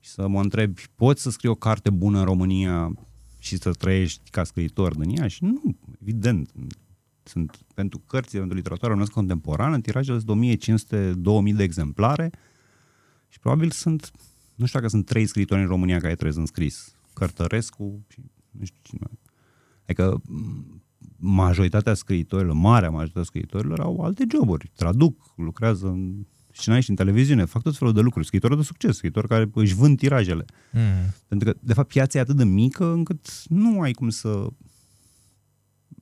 Și să mă întrebi, poți să scrii o carte bună în România și să trăiești ca scriitor din ea? Și nu, evident, sunt pentru cărți, pentru literatura românească contemporană, tirajele sunt de 1500-2000 de exemplare și probabil sunt, nu știu dacă sunt trei scritori în România care trebuie în scris. Cărtărescu și nu știu cine. Adică majoritatea scriitorilor, marea majoritatea scriitorilor au alte joburi. Traduc, lucrează în și și în televiziune, fac tot felul de lucruri. Scriitori de succes, scriitori care își vând tirajele. Mm. Pentru că, de fapt, piața e atât de mică încât nu ai cum să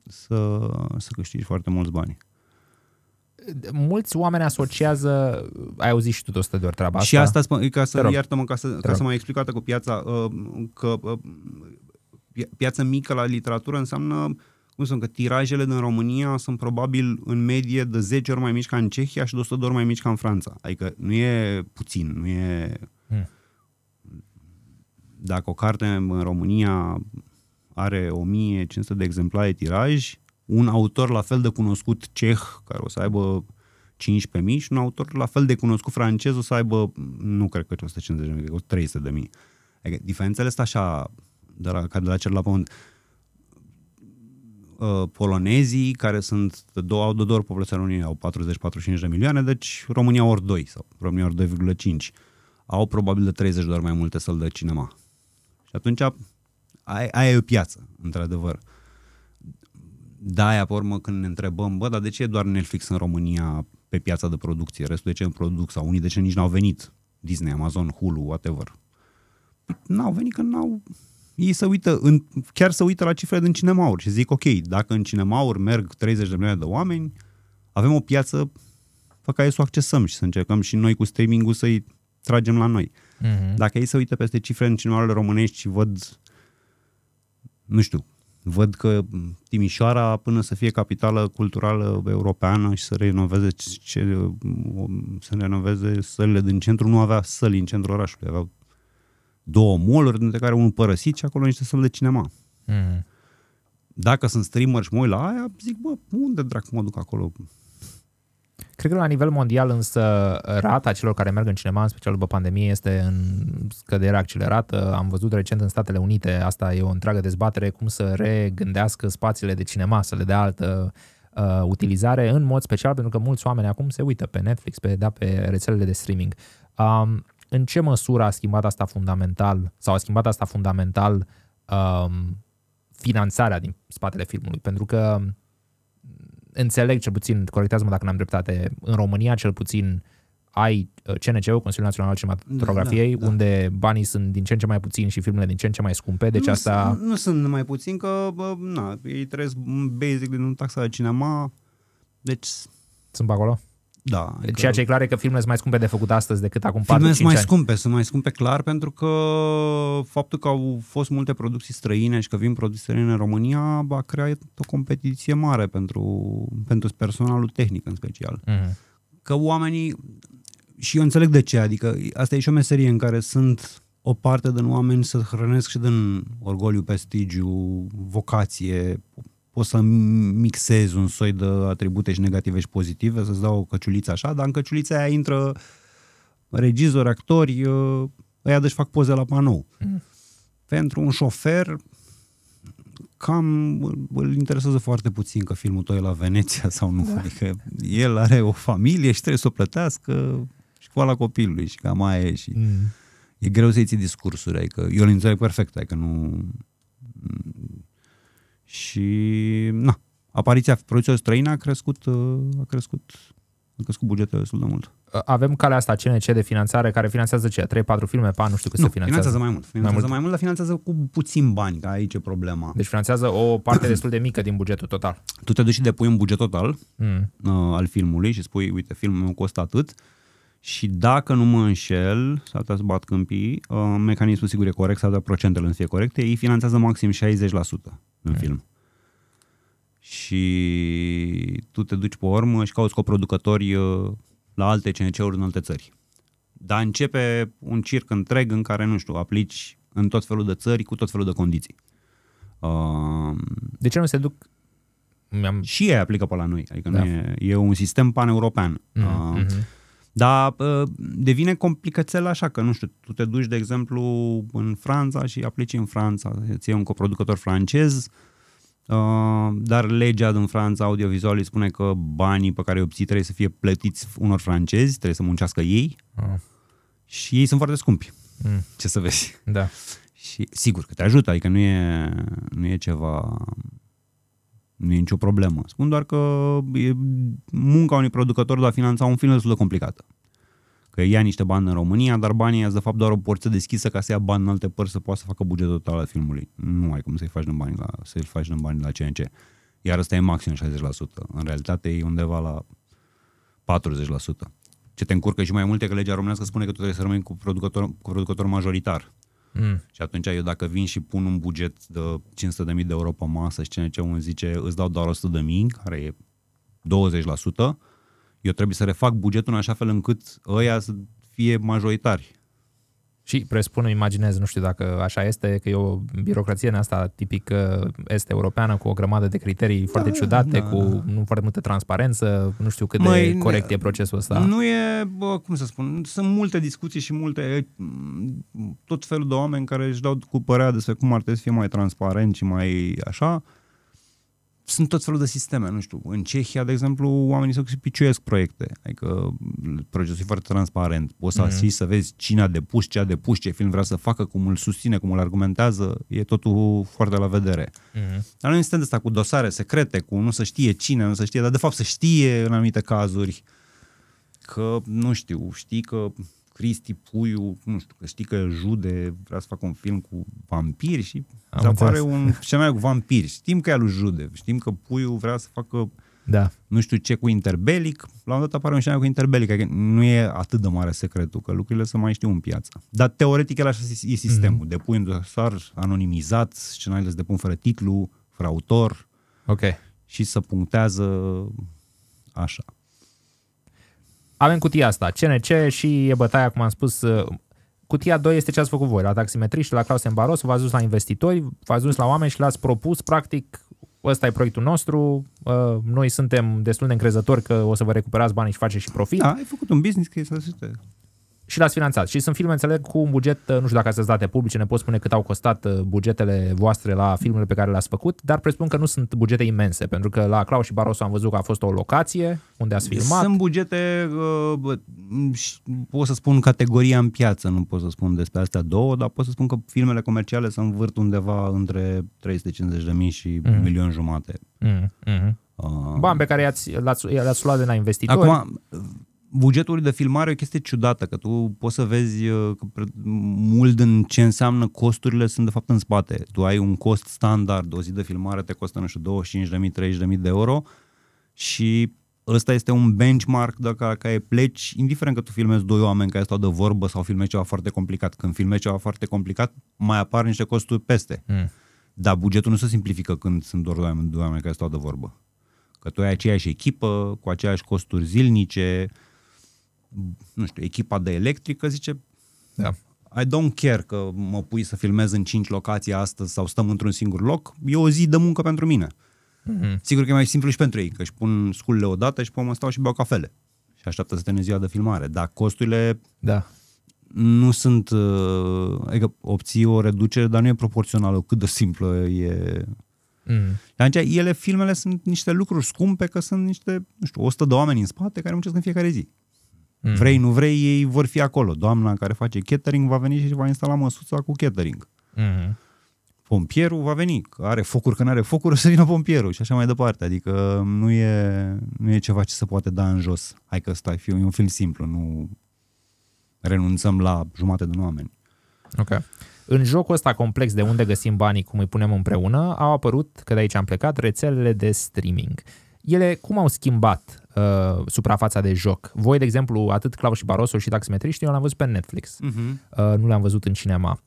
să, să câștigi foarte mulți bani. Mulți oameni asociază, ai auzit și tu tot de ori treaba asta. Și asta, spun, ca să, iartă-mă, ca să, ca să mai explicată cu piața, uh, că uh, piața mică la literatură înseamnă cum spun, că tirajele din România sunt probabil în medie de 10 ori mai mici ca în Cehia și de 100 de ori mai mici ca în Franța. Adică nu e puțin, nu e... Hmm. Dacă o carte în România are 1500 de exemplare tiraj, un autor la fel de cunoscut ceh, care o să aibă 15.000 și un autor la fel de cunoscut francez o să aibă, nu cred că 150.000, cred că 300.000. Adică diferențele sunt așa, de la, ca de la cer la pământ. Uh, polonezii, care sunt de două, au de două ori populația României, au 40-45 de milioane, deci România ori 2 sau România ori 2,5 au probabil de 30 de ori mai multe săli de cinema. Și atunci aia, aia e o piață, într-adevăr. Da, aia, pe urmă, când ne întrebăm, bă, dar de ce e doar Netflix în România pe piața de producție? Restul de ce în produc? Sau unii de ce nici n-au venit? Disney, Amazon, Hulu, whatever. N-au venit că n-au... Ei se uită, în, chiar se uită la cifrele din cinemauri și zic, ok, dacă în cinemauri merg 30 de milioane de oameni, avem o piață pe care să o accesăm și să încercăm și noi cu streaming-ul să-i tragem la noi. Mm-hmm. Dacă ei se uită peste cifre în cinemaurile românești și văd nu știu, văd că Timișoara, până să fie capitală culturală europeană și să renoveze, ce, să renoveze sălile din centru, nu avea săli în centrul orașului, aveau două moluri, dintre care unul părăsit și acolo niște săli de cinema. Mm. Dacă sunt streamer și mă uit la aia, zic, bă, unde dracu mă duc acolo? Cred că la nivel mondial însă rata celor care merg în cinema, în special după pandemie, este în scădere accelerată. Am văzut recent în Statele Unite, asta e o întreagă dezbatere, cum să regândească spațiile de cinema, să le dea altă uh, utilizare, în mod special pentru că mulți oameni acum se uită pe Netflix, pe, da, pe rețelele de streaming. Um, în ce măsură a schimbat asta fundamental sau a schimbat asta fundamental um, finanțarea din spatele filmului? Pentru că înțeleg cel puțin, corectează-mă dacă n-am dreptate, în România cel puțin ai uh, CNC-ul, Consiliul Național al Cinematografiei, da, da, da, unde banii sunt din ce în ce mai puțini și filmele din ce în ce mai scumpe, deci nu asta... Nu sunt mai puțini, că bă, na, ei trăiesc basic din taxa de cinema, deci... Sunt pe acolo? Da. Deci adică Ceea ce e clar e că filmele sunt mai scumpe de făcut astăzi decât acum 4-5 ani. Filmele sunt mai scumpe, sunt mai scumpe clar pentru că faptul că au fost multe producții străine și că vin producții străine în România a creat o competiție mare pentru, pentru personalul tehnic în special. Mm-hmm. Că oamenii, și eu înțeleg de ce, adică asta e și o meserie în care sunt o parte din oameni să hrănesc și din orgoliu, prestigiu, vocație, poți să mixezi un soi de atribute și negative și pozitive, să-ți dau o căciuliță așa, dar în căciulița aia intră regizori, actori, uh, ăia deși fac poze la panou. Mm. Pentru un șofer, cam îl interesează foarte puțin că filmul tău e la Veneția sau nu. Da. Adică el are o familie și trebuie să o plătească ala copilului și cam aia e. Și mm. E greu să-i ții discursuri, adică eu îl înțeleg perfect, adică nu și, na, apariția producției străine a crescut, uh, a crescut, a crescut bugetul destul de mult. Uh, avem calea asta CNC de finanțare care finanțează ce? 3-4 filme pe an, nu știu cât nu, se finanțează. finanțează mai mult. Finanțează mai mult, mai mult dar finanțează cu puțin bani, că aici e problema. Deci finanțează o parte destul de mică din bugetul total. Tu te duci și depui un buget total mm. uh, al filmului și spui, uite, filmul meu costă atât, uh, și dacă nu mă înșel, s a dat să bat câmpii, uh, mecanismul sigur e corect, s a dat procentele însă fie corecte, ei finanțează maxim 60% în okay. film. Și tu te duci pe urmă și cauți coproducători uh, la alte CNC-uri în alte țări. Dar începe un circ întreg în care, nu știu, aplici în tot felul de țări cu tot felul de condiții. Uh, de ce nu se duc mi-am... Și ei aplică pe la noi, adică da. nu e, e un sistem paneuropean. Mm-hmm. Uh, mm-hmm. Dar devine complicățel așa că, nu știu, tu te duci, de exemplu, în Franța și aplici în Franța, îți iei un coproducător francez, ă, dar legea din Franța audiovizual îi spune că banii pe care îi obții trebuie să fie plătiți unor francezi, trebuie să muncească ei ah. și ei sunt foarte scumpi. Mm. Ce să vezi. Da. Și sigur că te ajută, adică nu e, nu e ceva nu e nicio problemă. Spun doar că e munca unui producător de a finanța un film destul de complicată. Că ia niște bani în România, dar banii sunt de fapt doar o porță deschisă ca să ia bani în alte părți să poată să facă bugetul total al filmului. Nu ai cum să-i faci din bani la, să-i faci din bani la CNC. Iar ăsta e maxim 60%. În realitate e undeva la 40%. Ce te încurcă și mai multe că legea românească spune că tu trebuie să rămâi cu producător, cu producător majoritar Mm. Și atunci eu dacă vin și pun un buget de 500.000 de euro pe masă și ce un zice îți dau doar 100.000, care e 20%, eu trebuie să refac bugetul în așa fel încât ăia să fie majoritari și presupun, imaginez, nu știu dacă așa este, că e o birocrație în asta tipic uh, este europeană cu o grămadă de criterii da, foarte da, ciudate, da, cu da. nu foarte multă transparență, nu știu cât Măi, de corect e procesul ăsta. Nu e, bă, cum să spun, sunt multe discuții și multe, tot felul de oameni care își dau cu părerea despre cum ar trebui să fie mai transparent și mai așa sunt tot felul de sisteme, nu știu, în Cehia, de exemplu, oamenii se piciuiesc proiecte, adică procesul e foarte transparent, poți să mm-hmm. să vezi cine a depus, ce a depus, ce film vrea să facă, cum îl susține, cum îl argumentează, e totul foarte la vedere. Mm-hmm. Dar nu suntem asta cu dosare secrete, cu nu să știe cine, nu să știe, dar de fapt să știe în anumite cazuri că, nu știu, știi că Cristi Puiu, nu știu, că știi că Jude vrea să facă un film cu vampiri și Am apare un scenariu cu vampiri. Știm că e al lui Jude, știm că Puiu vrea să facă da. nu știu ce cu interbelic, la un dat apare un scenariu cu interbelic, adică nu e atât de mare secretul, că lucrurile se mai știu în piață. Dar teoretic el așa e sistemul, mm-hmm. depui un dosar anonimizat, scenariile se depun fără titlu, fără autor, okay. și să punctează așa. Avem cutia asta, CNC și e bătaia, cum am spus, uh, cutia 2 este ce ați făcut voi, la taximetriști, la Claus Baros, v-ați dus la investitori, v-ați dus la oameni și l-ați propus, practic, ăsta e proiectul nostru, uh, noi suntem destul de încrezători că o să vă recuperați banii și faceți și profit. Da, ai făcut un business case, să și l-ați finanțat. Și sunt filme, înțeleg, cu un buget, uh, nu știu dacă ați date publice, ne pot spune cât au costat uh, bugetele voastre la filmele pe care le-ați făcut, dar presupun că nu sunt bugete imense, pentru că la Claus și Barroso am văzut că a fost o locație unde ați filmat. Sunt bugete, uh, pot să spun categoria în piață, nu pot să spun despre astea două, dar pot să spun că filmele comerciale sunt învârt undeva între mii și mm. milion jumate. Mm. Mm-hmm. Bani pe care i-ați, l-ați, ați luat de la investitori. Acum, bugetul de filmare e o chestie ciudată, că tu poți să vezi uh, că mult din ce înseamnă costurile sunt de fapt în spate. Tu ai un cost standard, o zi de filmare te costă, nu știu, 25.000-30.000 de euro și ăsta este un benchmark dacă care pleci, indiferent că tu filmezi doi oameni care stau de vorbă sau filmezi ceva foarte complicat. Când filmezi ceva foarte complicat, mai apar niște costuri peste. Mm. Dar bugetul nu se simplifică când sunt doar doi oameni, care stau de vorbă. Că tu ai aceeași echipă, cu aceeași costuri zilnice, nu știu, echipa de electrică zice, da. I don't care că mă pui să filmez în cinci locații astăzi sau stăm într-un singur loc, e o zi de muncă pentru mine. Mm-hmm. Sigur că e mai simplu și pentru ei, că își pun sculele odată și pe mă stau și beau cafele și așteaptă să te ziua de filmare, dar costurile da. nu sunt, uh, adică obții o reducere, dar nu e proporțională cât de simplă e Mm. Dar ele, filmele sunt niște lucruri scumpe, că sunt niște, nu știu, 100 de oameni în spate care muncesc în fiecare zi. Mm. Vrei, nu vrei, ei vor fi acolo. Doamna care face catering va veni și va instala măsuța cu catering. Mm. Pompierul va veni, că are focuri, că nu are focuri, o să vină pompierul și așa mai departe. Adică nu e, nu e ceva ce se poate da în jos. Hai că stai, e un film simplu, nu renunțăm la jumate de oameni. Ok. În jocul ăsta complex de unde găsim banii, cum îi punem împreună, au apărut, că de aici am plecat, rețelele de streaming ele cum au schimbat uh, suprafața de joc? Voi, de exemplu, atât Clau și Barroso și Taximetriști, eu l-am văzut pe Netflix, uh-huh. uh, nu l-am văzut în cinema.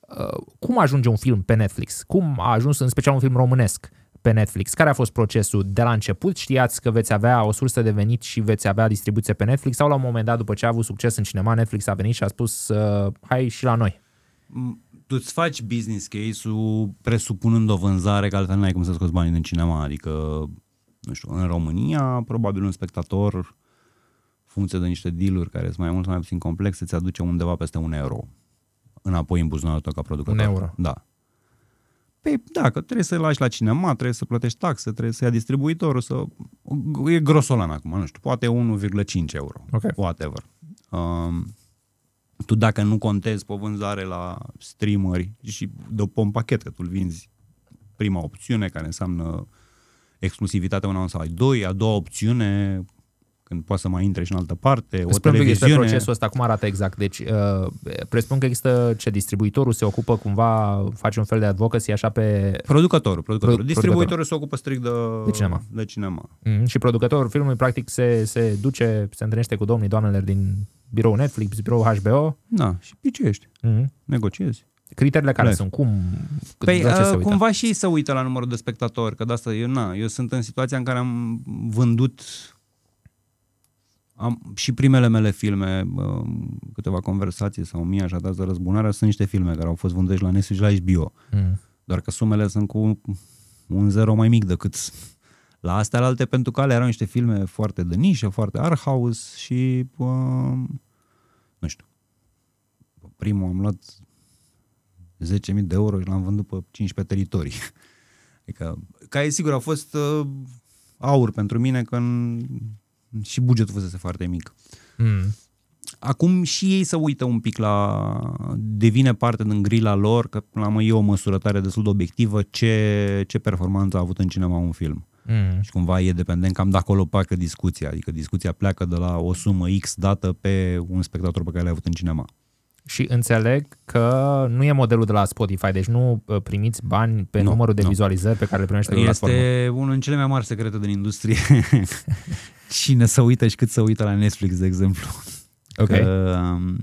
Uh, cum ajunge un film pe Netflix? Cum a ajuns în special un film românesc pe Netflix? Care a fost procesul de la început? Știați că veți avea o sursă de venit și veți avea distribuție pe Netflix? Sau la un moment dat, după ce a avut succes în cinema, Netflix a venit și a spus uh, hai și la noi? Mm tu îți faci business case-ul presupunând o vânzare, că altfel n-ai cum să scoți banii din cinema, adică nu știu, în România, probabil un spectator, funcție de niște dealuri care sunt mai mult sau mai puțin complexe, îți aduce undeva peste un euro înapoi în buzunarul tău ca producător. Un euro. Da. Păi da, că trebuie să lași la cinema, trebuie să plătești taxe, trebuie să ia distribuitorul, să... E grosolan acum, nu știu, poate 1,5 euro, okay. whatever. Um, tu dacă nu contezi pe vânzare la streamări și de un pachet, că tu vinzi prima opțiune, care înseamnă exclusivitatea una sau ai doi, a doua opțiune, când poți să mai intre și în altă parte, o Spune televiziune. Despre procesul ăsta, cum arată exact? Deci, uh, presupun că există ce distribuitorul se ocupă cumva, face un fel de advocacy așa pe... Producătorul, producătorul. Pro- distribuitorul se ocupă strict de, de cinema. De cinema. Mm-hmm. Și producătorul filmului, practic, se, se duce, se întâlnește cu domnii, doamnelor din birou Netflix, birou HBO. Da, și picești, mm-hmm. negociezi. Criteriile care Plec. sunt? Cum? Păi, la ce uh, cumva și să uită la numărul de spectatori, că de asta eu, na, eu sunt în situația în care am vândut am și primele mele filme, uh, câteva conversații sau mie așa de răzbunarea, sunt niște filme care au fost vândute și la Netflix și la HBO. Mm. Doar că sumele sunt cu un zero mai mic decât la astea la alte, pentru că alea erau niște filme foarte de nișă, foarte art house și, uh, nu știu, primul am luat 10.000 de euro și l-am vândut pe 15 teritorii. [laughs] Adică, e sigur a fost uh, aur pentru mine, că în... și bugetul fusese foarte mic. Mm. Acum și ei să uită un pic la... devine parte din grila lor, că la mă e o măsurătare destul de obiectivă, ce, ce performanță a avut în cinema un film. Mm. Și cumva e dependent cam de acolo pleacă discuția, adică discuția pleacă de la o sumă X dată pe un spectator pe care l-ai avut în cinema și înțeleg că nu e modelul de la Spotify, deci nu uh, primiți bani pe nu, numărul de nu. vizualizări pe care le primește este platforma. Este unul din cele mai mari secrete din industrie. [laughs] Cine să uită și cât să uită la Netflix, de exemplu. Ok. Că, um,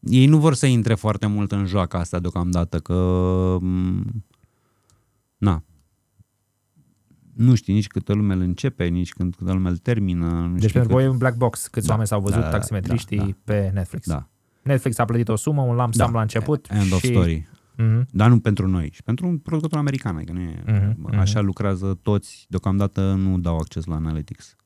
ei nu vor să intre foarte mult în joaca asta deocamdată, că... Um, na, nu știi nici câtă lume îl începe, nici când câtă lume îl termină. Nu deci pentru voi e un black box, câți da, oameni s-au văzut da, taximetriștii da, da, da. pe Netflix. Da, Netflix a plătit o sumă, un lump sum da. la început. End și... of story. Mm-hmm. Dar nu pentru noi, și pentru un producător american. Adică nu e, mm-hmm. Așa mhm. lucrează toți, deocamdată nu dau acces la analytics.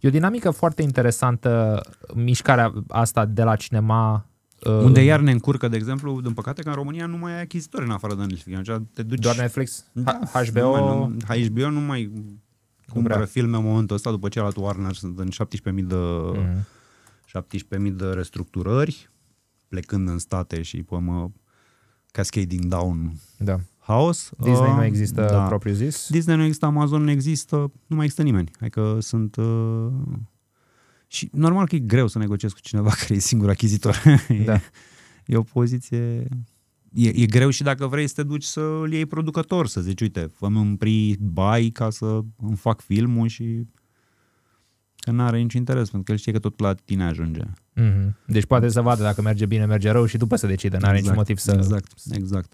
E o dinamică foarte interesantă, mișcarea asta de la cinema uh, unde iar ne încurcă, de exemplu, din păcate că în România nu mai ai achizitori în afară de Netflix. Atunci deci te duci... Doar Netflix? Da, HBO? mai, nu, HBO nu mai cumpără filme în momentul ăsta după ce la Warner sunt în 17.000 de... Mm-hmm 17.000 de restructurări, plecând în state și pe mă cascading down da. house. Disney uh, nu există da. propriu zis? Disney nu există, Amazon nu există, nu mai există nimeni. Adică sunt... Uh, și normal că e greu să negociezi cu cineva [laughs] care e singur achizitor. [laughs] Da. e, e o poziție... E, e greu și dacă vrei să te duci să-l iei producător, să zici, uite, fă un pre-buy ca să îmi fac filmul și Că nu are nici interes, pentru că el știe că tot la tine ajunge. Mm-hmm. Deci poate să vadă dacă merge bine, merge rău și după să decide, n-are exact, niciun motiv să... Exact, exact.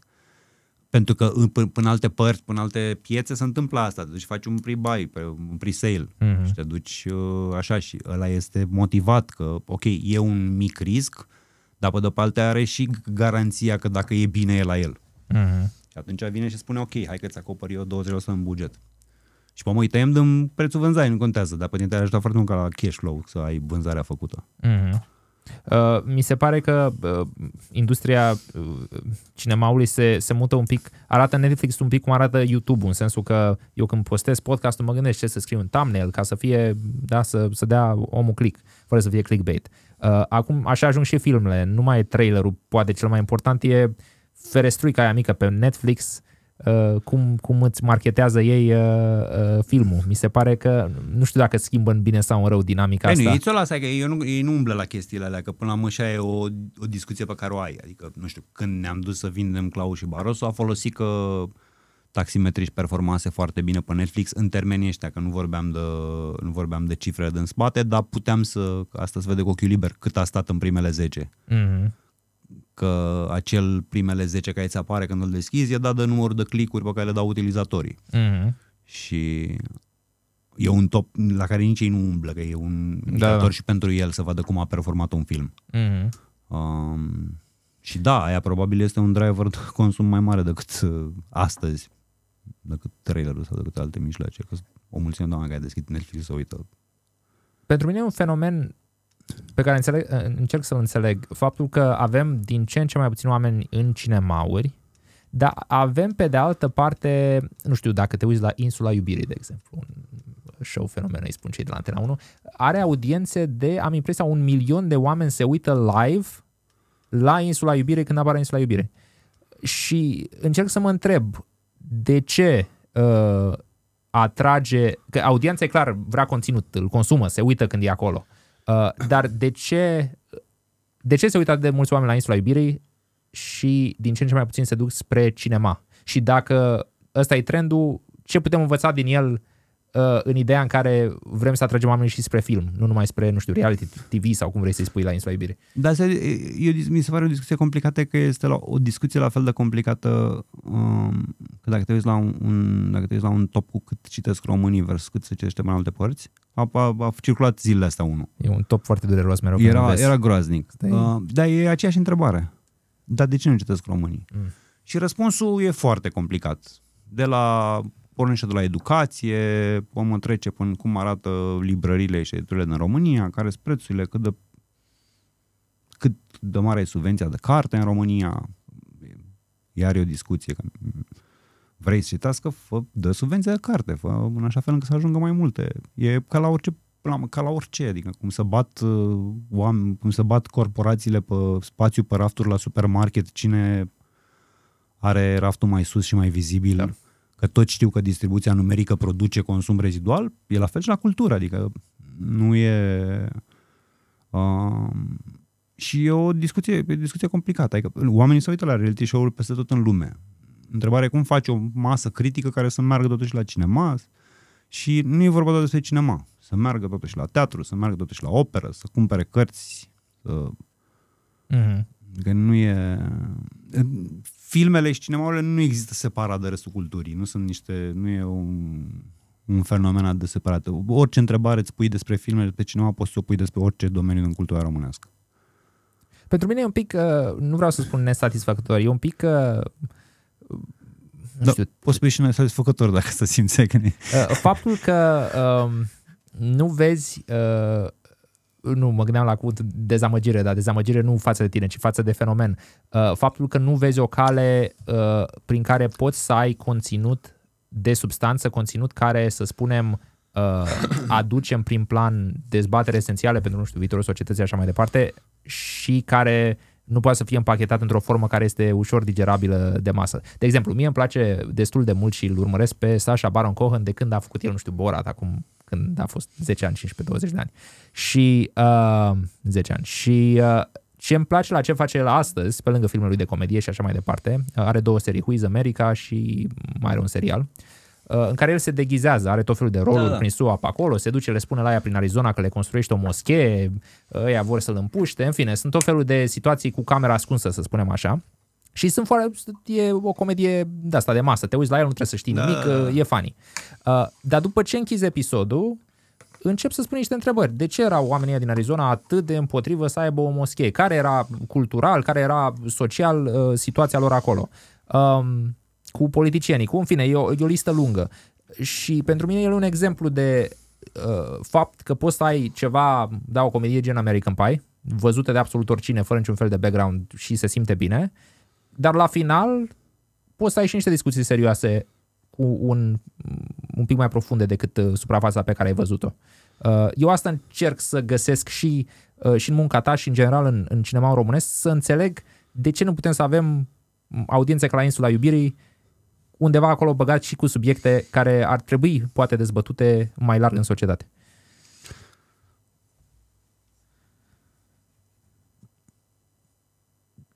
Pentru că până în alte părți, până alte piețe se întâmplă asta. Deci faci un pre-buy, un pre-sale mm-hmm. și te duci uh, așa și ăla este motivat că, ok, e un mic risc, dar pe de parte are și garanția că dacă e bine e la el. Mm-hmm. Și atunci vine și spune, ok, hai că ți acopăr eu 20% în buget. Și pe mă tăiem din prețul vânzării, nu contează, dar părintele ajută foarte mult ca la cash flow să ai vânzarea făcută. Mm-hmm. Uh, mi se pare că uh, industria uh, cinemaului se, se mută un pic, arată Netflix un pic cum arată YouTube, în sensul că eu când postez podcastul mă gândesc ce să scriu în thumbnail ca să fie, da, să, să dea omul click, fără să fie clickbait. Uh, acum așa ajung și filmele, nu mai e trailerul, poate cel mai important e ferestruica aia mică pe Netflix Uh, cum, cum îți marketează ei uh, uh, filmul. Mi se pare că nu știu dacă schimbă în bine sau în rău dinamica Ei, asta. Nu, ei lasă, că ei nu, ei nu umblă la chestiile alea, că până la mâșa e o, o discuție pe care o ai. Adică, nu știu, când ne-am dus să vindem Clau și Barosu, a folosit că taximetriști performanse foarte bine pe Netflix în termenii ăștia, că nu vorbeam de, nu vorbeam de cifre din spate, dar puteam să, asta se vede cu ochiul liber, cât a stat în primele 10. Mm-hmm că acel primele 10 care îți apare când îl deschizi e dat de numărul de clicuri pe care le dau utilizatorii. Mm-hmm. Și e un top la care nici ei nu umblă, că e un da. da. și pentru el să vadă cum a performat un film. Mm-hmm. Um, și da, aia probabil este un driver de consum mai mare decât uh, astăzi, decât trailerul sau decât alte mijloace, că o mulțime de oameni care deschid Netflix să uită. Pentru mine e un fenomen pe care înțeleg, încerc să-l înțeleg, faptul că avem din ce în ce mai puțini oameni în cinemauri, dar avem pe de altă parte, nu știu, dacă te uiți la Insula Iubirii, de exemplu, un show fenomen, îi spun cei de la Antena 1, are audiențe de, am impresia, un milion de oameni se uită live la Insula Iubirii când apare Insula Iubire. Și încerc să mă întreb de ce uh, atrage, că audiența e clar, vrea conținut, îl consumă, se uită când e acolo. Uh, dar de ce, de ce se uită de mulți oameni la Insula Iubirii și din ce în ce mai puțin se duc spre cinema? Și dacă ăsta e trendul, ce putem învăța din el uh, uh, în ideea în care vrem să atragem oamenii și spre film, nu numai spre, nu știu, reality TV sau cum vrei să-i spui la Insula Iubire. Dar se, eu, mi se pare o discuție complicată că este la, o discuție la fel de complicată um, că dacă te uiți la un, un, dacă te uiți la un top cu cât citesc românii versus cât se citește mai multe părți, a, a, a circulat zilele astea unul. E un top foarte dureros mereu. Era, era groaznic. Uh, dar e aceeași întrebare. Dar de ce nu citesc românii? Mm. Și răspunsul e foarte complicat. De la pornește de la educație, omul trece până cum arată librările și editurile din România, care sunt prețurile, cât de, cât de mare e subvenția de carte în România. Iar e o discuție că vrei să citească, fă, dă subvenția de carte, fă în așa fel încât să ajungă mai multe. E ca la orice ca la orice, adică cum să bat uh, oameni, cum să bat corporațiile pe spațiu pe rafturi la supermarket, cine are raftul mai sus și mai vizibil. Da că toți știu că distribuția numerică produce consum rezidual, e la fel și la cultură, adică nu e... Uh, și e o discuție, e o discuție complicată. Adică oamenii se uită la reality show-uri peste tot în lume. Întrebarea cum faci o masă critică care să meargă totuși la cinema și nu e vorba doar despre cinema. Să meargă totuși la teatru, să meargă totuși la operă, să cumpere cărți, să... Uh-huh. Că nu e filmele și cinemaurile nu există separat de restul culturii. Nu sunt niște, nu e un, un fenomen de separat. Orice întrebare îți pui despre filmele pe cinema, poți să o pui despre orice domeniu din cultura românească. Pentru mine e un pic, uh, nu vreau să spun nesatisfăcător, e un pic uh, nu da, poți spui și nesatisfăcător dacă să simți că ne... Uh, faptul că um, nu vezi uh, nu, mă gândeam la cu dezamăgire, dar dezamăgire nu față de tine, ci față de fenomen. Uh, faptul că nu vezi o cale uh, prin care poți să ai conținut de substanță, conținut care, să spunem, uh, [coughs] aduce în prim plan dezbatere esențiale pentru, nu știu, viitorul societății așa mai departe și care nu poate să fie împachetat într-o formă care este ușor digerabilă de masă. De exemplu, mie îmi place destul de mult și îl urmăresc pe Sasha Baron Cohen de când a făcut el, nu știu, Borat, acum când a fost 10 ani, 15-20 de ani. Și uh, 10 ani. Și uh, ce îmi place la ce face el astăzi, pe lângă filmele lui de comedie și așa mai departe, uh, are două serii, Huiz America și mai are un serial, uh, în care el se deghizează, are tot felul de roluri da, da. prin SUA pe acolo, se duce, le spune la ea prin Arizona că le construiește o moschee, ea vor să-l împuște, în fine, sunt tot felul de situații cu camera ascunsă, să spunem așa. Și sunt foarte, e o comedie de asta de masă, te uiți la el, nu trebuie să știi da. nimic, e funny. Uh, dar după ce închizi episodul, încep să spun niște întrebări. De ce erau oamenii din Arizona atât de împotrivă să aibă o moschee? Care era cultural, care era social uh, situația lor acolo? Um, cu politicienii, cu, în fine, e o, e o listă lungă. Și pentru mine el e un exemplu de uh, fapt că poți să ai ceva, da, o comedie gen American Pie, văzută de absolut oricine, fără niciun fel de background și se simte bine, uh, dar la final poți să ai și niște discuții serioase cu un, un pic mai profunde decât uh, suprafața pe care ai văzut-o. Uh, eu asta încerc să găsesc și, uh, și în munca ta și în general în, în cinema românesc, să înțeleg de ce nu putem să avem audiențe ca la Insula Iubirii undeva acolo băgat și cu subiecte care ar trebui poate dezbătute mai larg în societate.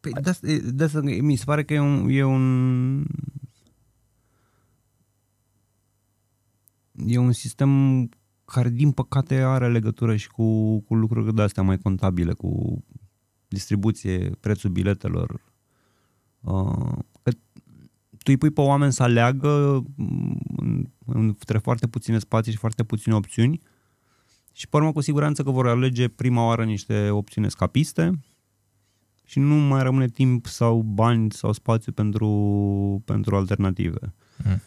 Păi de asta, de asta mi se pare că e un, e un... E un sistem care, din păcate, are legătură și cu, cu lucruri de astea mai contabile, cu distribuție, prețul biletelor. Uh, că tu îi pui pe oameni să aleagă mm, între foarte puține spații și foarte puține opțiuni și, pe urmă, cu siguranță că vor alege prima oară niște opțiuni scapiste și nu mai rămâne timp sau bani sau spațiu pentru, pentru alternative. Mm.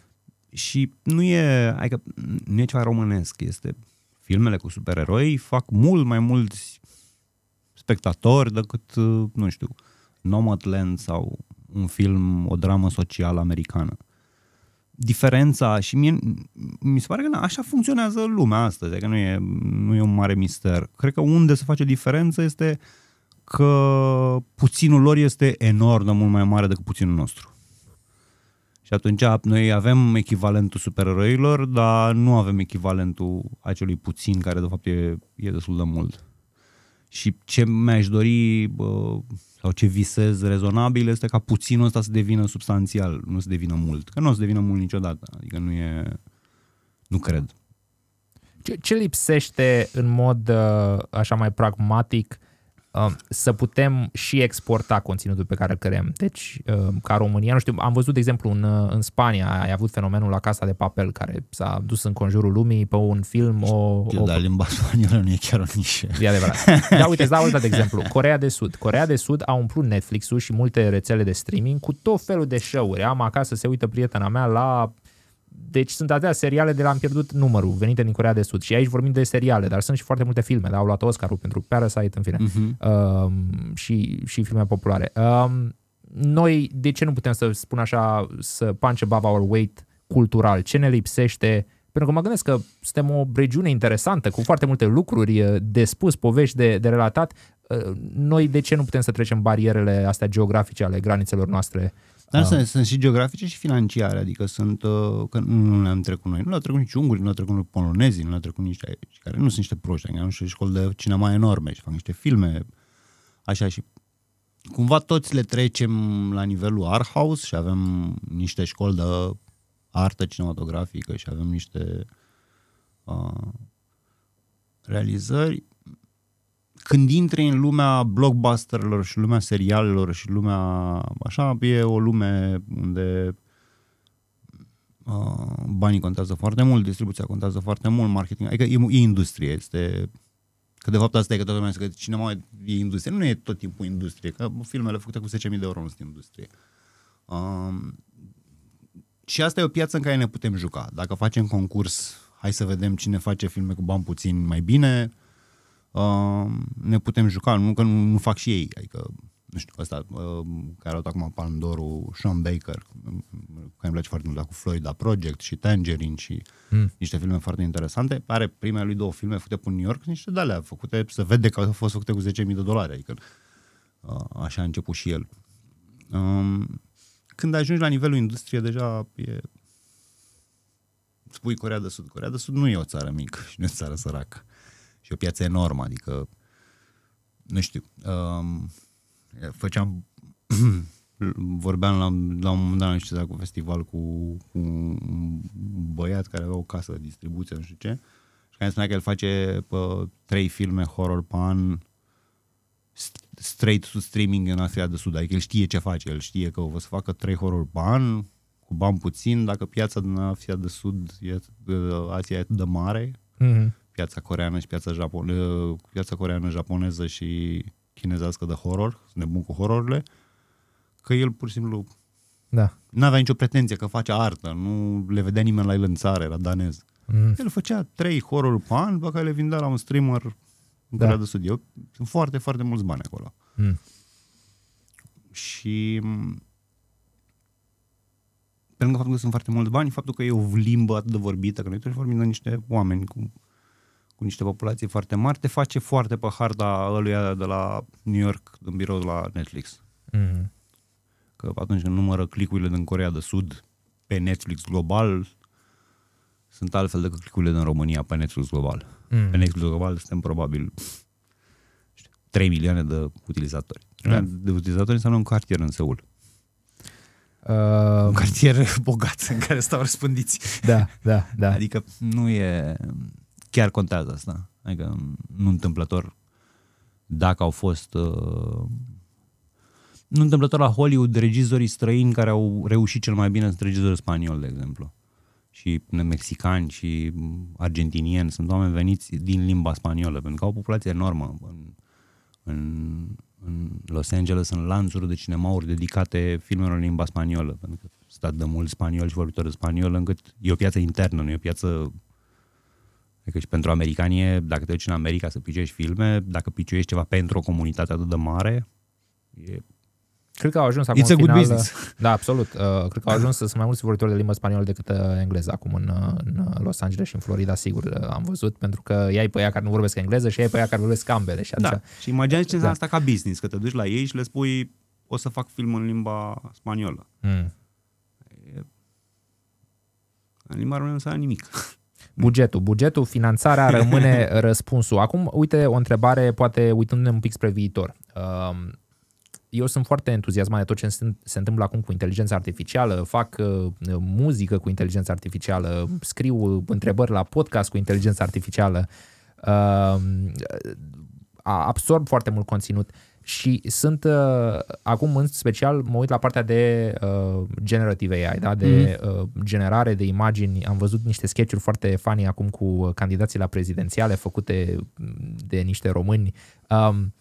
Și nu e, adică, nu e ceva românesc, este filmele cu supereroi fac mult mai mulți spectatori decât, nu știu, Nomadland sau un film, o dramă socială americană. Diferența și mie, mi se pare că na, așa funcționează lumea astăzi, că adică nu e, nu e un mare mister. Cred că unde se face diferență este uh, că puținul lor este enorm de mult mai mare decât puținul nostru. Și atunci noi avem echivalentul supereroilor, dar nu avem echivalentul acelui puțin, care de fapt e, e destul de mult. Și ce mi-aș dori bă, sau ce visez rezonabil este ca puținul ăsta să devină substanțial, nu să devină mult. Că nu o să devină mult niciodată, adică nu e... nu cred. Ce, ce lipsește în mod uh, așa mai pragmatic uh, Um, să putem și exporta conținutul pe care îl creăm. Deci, um, ca România, nu știu, am văzut, de exemplu, în, uh, în Spania, ai avut fenomenul la Casa de Papel, care s-a dus în conjurul lumii pe un film. O, Știu, o... dar limba spaniolă nu e chiar o nișă. E adevărat. Da, uite, da dau de exemplu. Corea de Sud. Corea de Sud a umplut Netflix-ul și multe rețele de streaming cu tot felul de show-uri. Am acasă, se uită prietena mea la deci sunt atâtea seriale de la am pierdut numărul venite din Corea de Sud și aici vorbim de seriale, dar sunt și foarte multe filme, da? au luat Oscarul pentru Parasite, în fine, uh-huh. uh, și, și filme populare. Uh, noi, de ce nu putem să spun așa, să punch above our weight cultural? Ce ne lipsește? Pentru că mă gândesc că suntem o regiune interesantă, cu foarte multe lucruri uh, de spus, povești de, de relatat. Uh, noi de ce nu putem să trecem barierele astea geografice ale granițelor noastre dar da. sunt, sunt și geografice și financiare, adică sunt, uh, că nu le-am trecut noi. Nu le-au trecut nici ungurii, nu le-au trecut nici polonezii, nu le-au trecut nici aici, care nu sunt niște proști, adică au niște școli de cinema enorme și fac niște filme, așa și cumva toți le trecem la nivelul art house și avem niște școli de artă cinematografică și avem niște uh, realizări când intri în lumea blockbusterelor și lumea serialelor și lumea așa, e o lume unde uh, banii contează foarte mult, distribuția contează foarte mult, marketing, adică e, e industrie, este Că de fapt asta e că toată lumea zice că cinema e industrie. Nu e tot timpul industrie, că filmele făcute cu 10.000 de euro nu sunt industrie. Um, și asta e o piață în care ne putem juca. Dacă facem concurs, hai să vedem cine face filme cu bani puțin mai bine, uh, ne putem juca, nu că nu, nu fac și ei, adică nu știu, ăsta uh, care au acum Pandorul, Sean Baker, care îmi place foarte mult, cu Florida Project și Tangerine și mm. niște filme foarte interesante. Are primele lui două filme făcute pe New York, niște de-alea făcute, să vede că au fost făcute cu 10.000 de dolari, adică uh, așa a început și el. Um, când ajungi la nivelul industrie, deja e... Spui Corea de Sud. Corea de Sud nu e o țară mică și nu e o țară săracă și o piață enormă, adică, nu știu, um, făceam, [clears throat] vorbeam la, la un moment dat, nu știu cu festival cu, cu un băiat care avea o casă de distribuție, nu știu ce, și care spunea că el face pă, trei filme horror pe an, straight to streaming în Asia de Sud, adică el știe ce face, el știe că o să facă trei horror pe an, cu bani puțin, dacă piața din Asia de Sud, uh, Asia e atât de mare, mm-hmm piața coreană și piața, Japon, uh, piața coreană, japoneză și chinezească de horror, ne bun cu horrorurile, că el pur și simplu da. nu avea nicio pretenție că face artă, nu le vedea nimeni la el în țară, era danez. Mm. El făcea trei horror pe an pe care le vindea la un streamer în da. de studio. sunt foarte, foarte mulți bani acolo. Mhm. Mm. Și pe lângă faptul că sunt foarte mulți bani, faptul că e o limbă atât de vorbită, că noi trebuie să vorbim de niște oameni cu cu niște populații foarte mari, te face foarte pe harta ăluia de la New York, în birou de la Netflix. Mm-hmm. Că atunci când numără clicurile din Corea de Sud pe Netflix global, sunt altfel decât clicurile din România pe Netflix global. Mm-hmm. Pe Netflix global suntem probabil 3 milioane de utilizatori. Mm. De utilizatori înseamnă un cartier în Seul. Uh, un cartier [laughs] bogat în care stau răspândiți. Da, da, da. Adică nu e chiar contează asta. Adică mm, nu întâmplător dacă au fost uh, nu întâmplător la Hollywood regizorii străini care au reușit cel mai bine sunt regizori spanioli, de exemplu. Și mexicani și argentinieni sunt oameni veniți din limba spaniolă, pentru că au o populație enormă. În, în, în Los Angeles sunt lanțuri de cinemauri dedicate filmelor în limba spaniolă, pentru că stat de mult spaniol și vorbitor de spaniolă, încât e o piață internă, nu e o piață Adică și pentru americani e, dacă te duci în America să piciuiești filme, dacă piciuiești ceva pentru o comunitate atât de mare, e Cred că au ajuns acum It's a good final, business. Uh, da, absolut. Uh, cred că au ajuns să sunt mai mulți vorbitori de limbă spaniolă decât uh, engleză acum în, uh, în Los Angeles și în Florida, sigur, am văzut, pentru că ei pe ea care nu vorbesc engleză și ei pe ea care vorbesc ambele. Și da. Și imaginează ce da. asta ca business, că te duci la ei și le spui o să fac film în limba spaniolă. Mm. E... În limba română nu înseamnă nimic. [laughs] Bugetul. Bugetul, finanțarea [laughs] rămâne răspunsul. Acum, uite o întrebare, poate uitându-ne un pic spre viitor. Um, eu sunt foarte entuziasmat de tot ce se întâmplă acum cu inteligența artificială, fac uh, muzică cu inteligența artificială, scriu uh, întrebări la podcast cu inteligența artificială, um, absorb foarte mult conținut și sunt, uh, acum în special mă uit la partea de uh, generative AI, da? de mm-hmm. uh, generare de imagini. Am văzut niște sketch-uri foarte funny acum cu uh, candidații la prezidențiale făcute mm, de niște români. Um,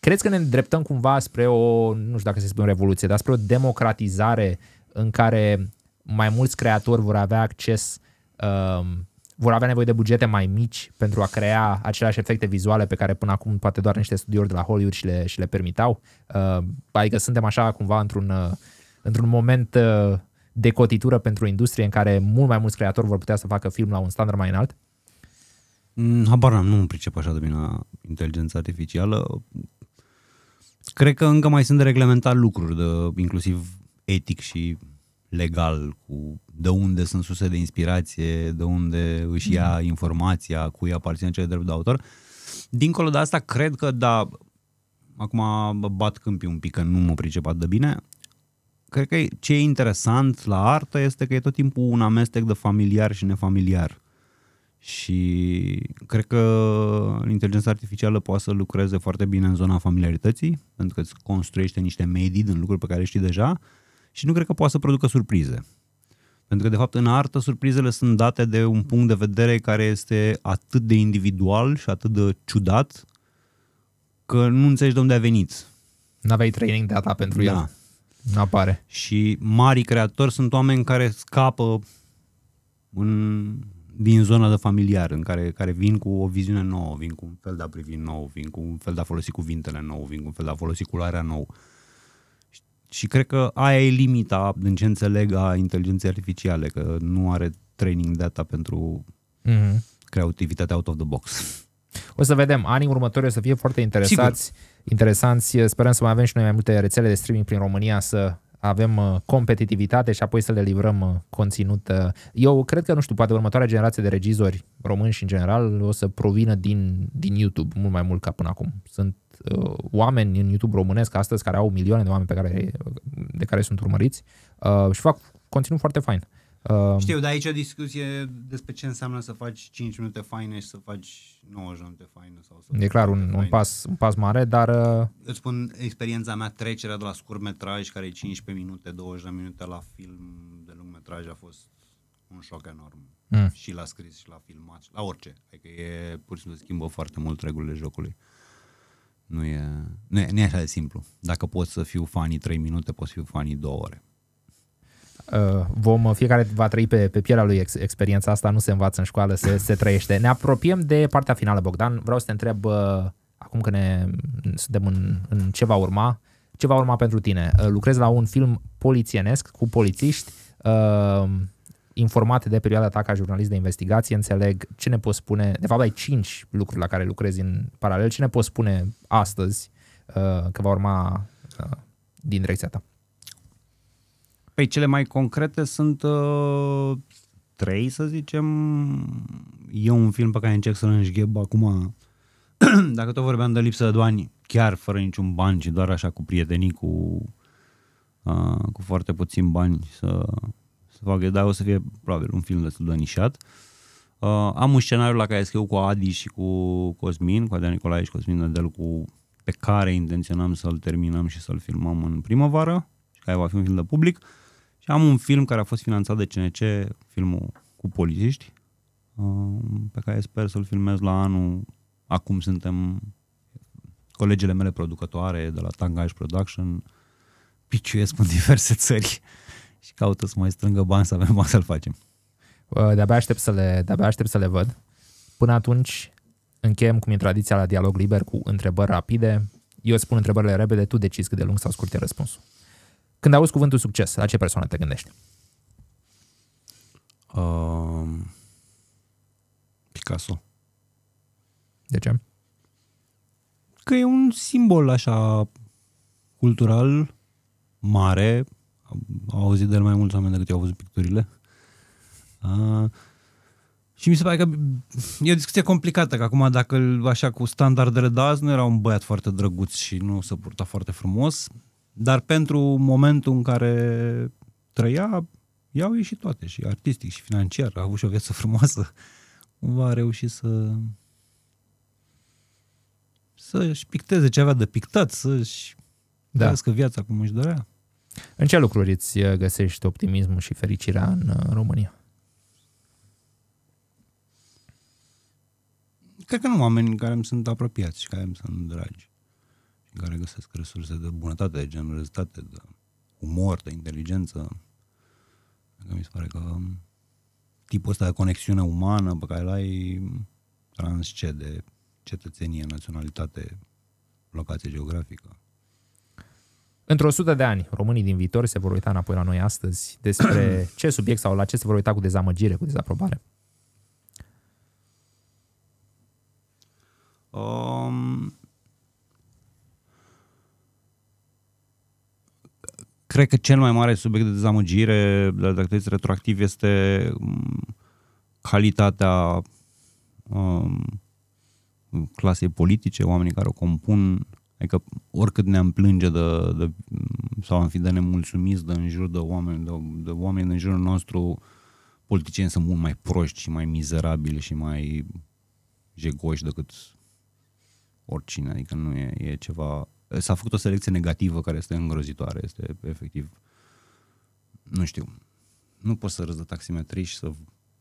Crezi că ne îndreptăm cumva spre o, nu știu dacă se spune revoluție, dar spre o democratizare în care mai mulți creatori vor avea acces uh, vor avea nevoie de bugete mai mici pentru a crea aceleași efecte vizuale pe care până acum poate doar niște studiouri de la Hollywood și le, și le permitau. Uh, adică suntem așa cumva într-un, uh, într-un moment uh, de cotitură pentru industrie în care mult mai mulți creatori vor putea să facă film la un standard mai înalt? Mm, habar n-am, nu îmi pricep așa de bine inteligența artificială. Cred că încă mai sunt de reglementat lucruri, de, inclusiv etic și legal, cu de unde sunt surse de inspirație, de unde își ia mm. informația, cui aparține cele drept de autor. Dincolo de asta, cred că, da, acum bat câmpii un pic că nu mă pricep atât de bine, cred că ce e interesant la artă este că e tot timpul un amestec de familiar și nefamiliar. Și cred că inteligența artificială poate să lucreze foarte bine în zona familiarității, pentru că îți construiește niște medii din lucruri pe care știi deja, și nu cred că poate să producă surprize. Pentru că, de fapt, în artă, surprizele sunt date de un punct de vedere care este atât de individual și atât de ciudat că nu înțelegi de unde a venit. N-aveai training data pentru da. el. Apare. Și mari creatori sunt oameni care scapă în, din zona de familiar, în care, care vin cu o viziune nouă, vin cu un fel de a privi nou, vin cu un fel de a folosi cuvintele nou, vin cu un fel de a folosi culoarea nouă și cred că aia e limita, din ce înțeleg, a inteligenței artificiale, că nu are training data pentru mm-hmm. creativitatea out of the box. O să vedem. Anii următori o să fie foarte interesați, Sigur. interesanți. Sperăm să mai avem și noi mai multe rețele de streaming prin România să avem uh, competitivitate și apoi să le livrăm uh, conținut. Uh. Eu cred că, nu știu, poate următoarea generație de regizori români și în general o să provină din, din YouTube mult mai mult ca până acum. Sunt uh, oameni în YouTube românesc astăzi care au milioane de oameni pe care, de care sunt urmăriți uh, și fac conținut foarte fain. Uh, Uh, Știu, dar aici o discuție despre ce înseamnă să faci 5 minute faine și să faci 90 minute faine. Sau să e clar, un, un, pas, un pas mare, dar... Uh... Îți spun experiența mea, trecerea de la metraj, care e 15 minute, 20 de minute, la film de lung metraj a fost un șoc enorm. Mm. Și la scris, și la filmat, și la orice. Adică e pur și simplu schimbă foarte mult regulile jocului. Nu e, nu e, nu e așa de simplu. Dacă pot să fiu fanii 3 minute, pot să fiu fanii 2 ore. Uh, vom, fiecare va trăi pe, pe pielea lui ex, experiența asta, nu se învață în școală, se, se trăiește. Ne apropiem de partea finală, Bogdan. Vreau să te întreb, uh, acum că ne suntem în, în ce va urma, ce va urma pentru tine? Uh, lucrezi la un film polițienesc cu polițiști, informate de perioada ta ca jurnalist de investigație, înțeleg ce ne poți spune, de fapt ai cinci lucruri la care lucrezi în paralel, ce ne poți spune astăzi că va urma din direcția ta? Pe păi, cele mai concrete sunt uh, trei, să zicem. E un film pe care încerc să-l înșgheb acum, [clears throat] dacă tot vorbeam de lipsă de doani, chiar fără niciun bani, ci doar așa cu prietenii, cu, uh, cu foarte puțin bani să, să fac. Dar o să fie probabil un film destul de nișat. Uh, am un scenariu la care scriu cu Adi și cu Cosmin, cu Adrian Nicolae și Cosmin Nedel, cu, pe care intenționam să-l terminăm și să-l filmăm în primăvară, care va fi un film de public. Uh, am un film care a fost finanțat de CNC, filmul cu polițiști, um, pe care sper să-l filmez la anul. Acum suntem colegele mele producătoare de la Tangaj Production, piciuiesc în diverse țări [laughs] și caută să mai strângă bani să avem bani să-l facem. De-abia aștept să le, de-abia aștept să le văd. Până atunci, încheiem cum e tradiția la dialog liber cu întrebări rapide. Eu spun întrebările repede, tu decizi cât de lung sau scurt e răspunsul. Când auzi cuvântul succes, la ce persoană te gândești? Uh, Picasso. De ce? Că e un simbol așa cultural mare. Au auzit de mai mulți oameni decât au văzut picturile. Uh, și mi se pare că e o discuție complicată, că acum dacă așa cu standardele de azi nu era un băiat foarte drăguț și nu se purta foarte frumos, dar pentru momentul în care trăia, i-au ieșit toate, și artistic, și financiar, a avut și o viață frumoasă. Cumva a reușit să să-și picteze ce avea de pictat, să-și da. trăiască viața cum își dorea. În ce lucruri îți uh, găsești optimismul și fericirea în uh, România? Cred că nu oameni care îmi sunt apropiați și care îmi sunt dragi care găsesc resurse de bunătate, de generozitate, de umor, de inteligență. Adică mi se pare că tipul ăsta de conexiune umană pe care l-ai transcede cetățenie, naționalitate, locație geografică. Într-o sută de ani, românii din viitor se vor uita înapoi la noi astăzi despre [clears throat] ce subiect sau la ce se vor uita cu dezamăgire, cu dezaprobare. Um, cred că cel mai mare subiect de dezamăgire dacă la retroactiv este mm, calitatea um, clasei politice, oamenii care o compun, adică oricât ne-am plânge de, de, sau am fi de nemulțumiți de în jur de oameni, de, de oameni în jurul nostru, politicieni sunt mult mai proști și mai mizerabili și mai jegoși decât oricine, adică nu e, e ceva s-a făcut o selecție negativă care este îngrozitoare, este efectiv, nu știu, nu poți să răzi taximetri taximetrii și să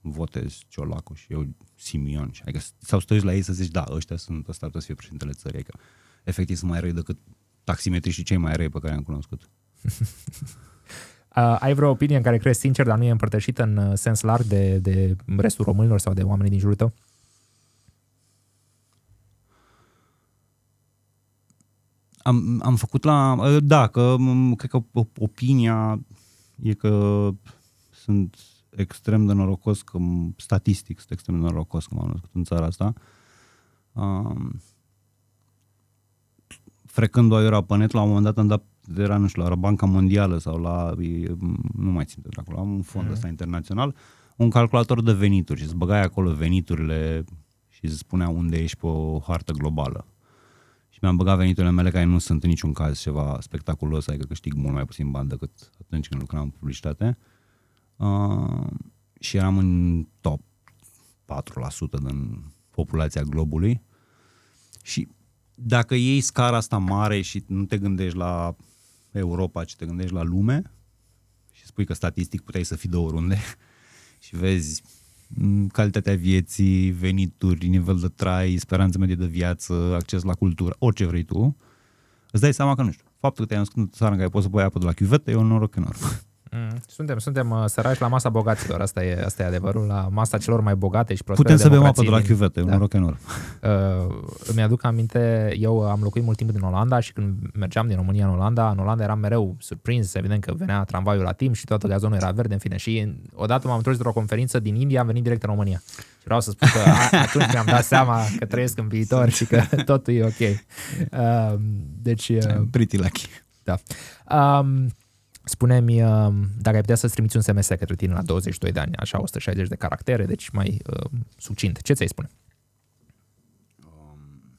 votezi Ciolacu și eu Simion. Și, adică, sau să la ei să zici, da, ăștia sunt, ăsta ar să fie președintele țării. că adică, efectiv sunt mai răi decât taximetrii și cei mai răi pe care am cunoscut. [laughs] Uh, ai vreo opinie în care crezi sincer, dar nu e împărtășită în uh, sens larg de, de restul românilor sau de oamenii din jurul tău? am, am făcut la... Ă, da, că cred că opinia e că sunt extrem de norocos că statistic sunt extrem de norocos că m-am născut în țara asta. Um, frecând o iura pe net, la un moment dat am dat era, nu știu, la Banca Mondială sau la, nu mai țin de acolo, am un fond mm ăsta internațional, un calculator de venituri și îți băgai acolo veniturile și îți spunea unde ești pe o hartă globală și mi-am băgat veniturile mele care nu sunt în niciun caz ceva spectaculos, adică câștig mult mai puțin bani decât atunci când lucram în publicitate. Uh, și eram în top 4% din populația globului. Și dacă iei scara asta mare și nu te gândești la Europa, ci te gândești la lume și spui că statistic puteai să fii de oriunde [laughs] și vezi Mm, calitatea vieții, venituri, nivel de trai, speranță medie de viață, acces la cultură, orice vrei tu, îți dai seama că nu știu. Faptul că te-ai născut în țară în care poți să boi apă de la chiuvetă e un noroc enorm. Mm. Suntem, suntem uh, sărași la masa bogaților, asta e, asta e adevărul, la masa celor mai bogate și prospere Putem să bem apă de la chiuvete, da. un rocanor. Uh, îmi aduc aminte, eu am locuit mult timp în Olanda și când mergeam din România în Olanda, în Olanda eram mereu surprins, evident că venea tramvaiul la timp și toată gazonul era verde, în fine. Și odată m-am întors de o conferință din India, am venit direct în România. Și vreau să spun că atunci mi-am dat seama că trăiesc în viitor și că [laughs] totul e ok. Uh, deci... Uh, Pretty lucky. Da. Um, Spune-mi uh, dacă ai putea să-ți trimiți un SMS către tine la 22 de ani, așa 160 de caractere, deci mai uh, sucint. Ce ți-ai spune? Um...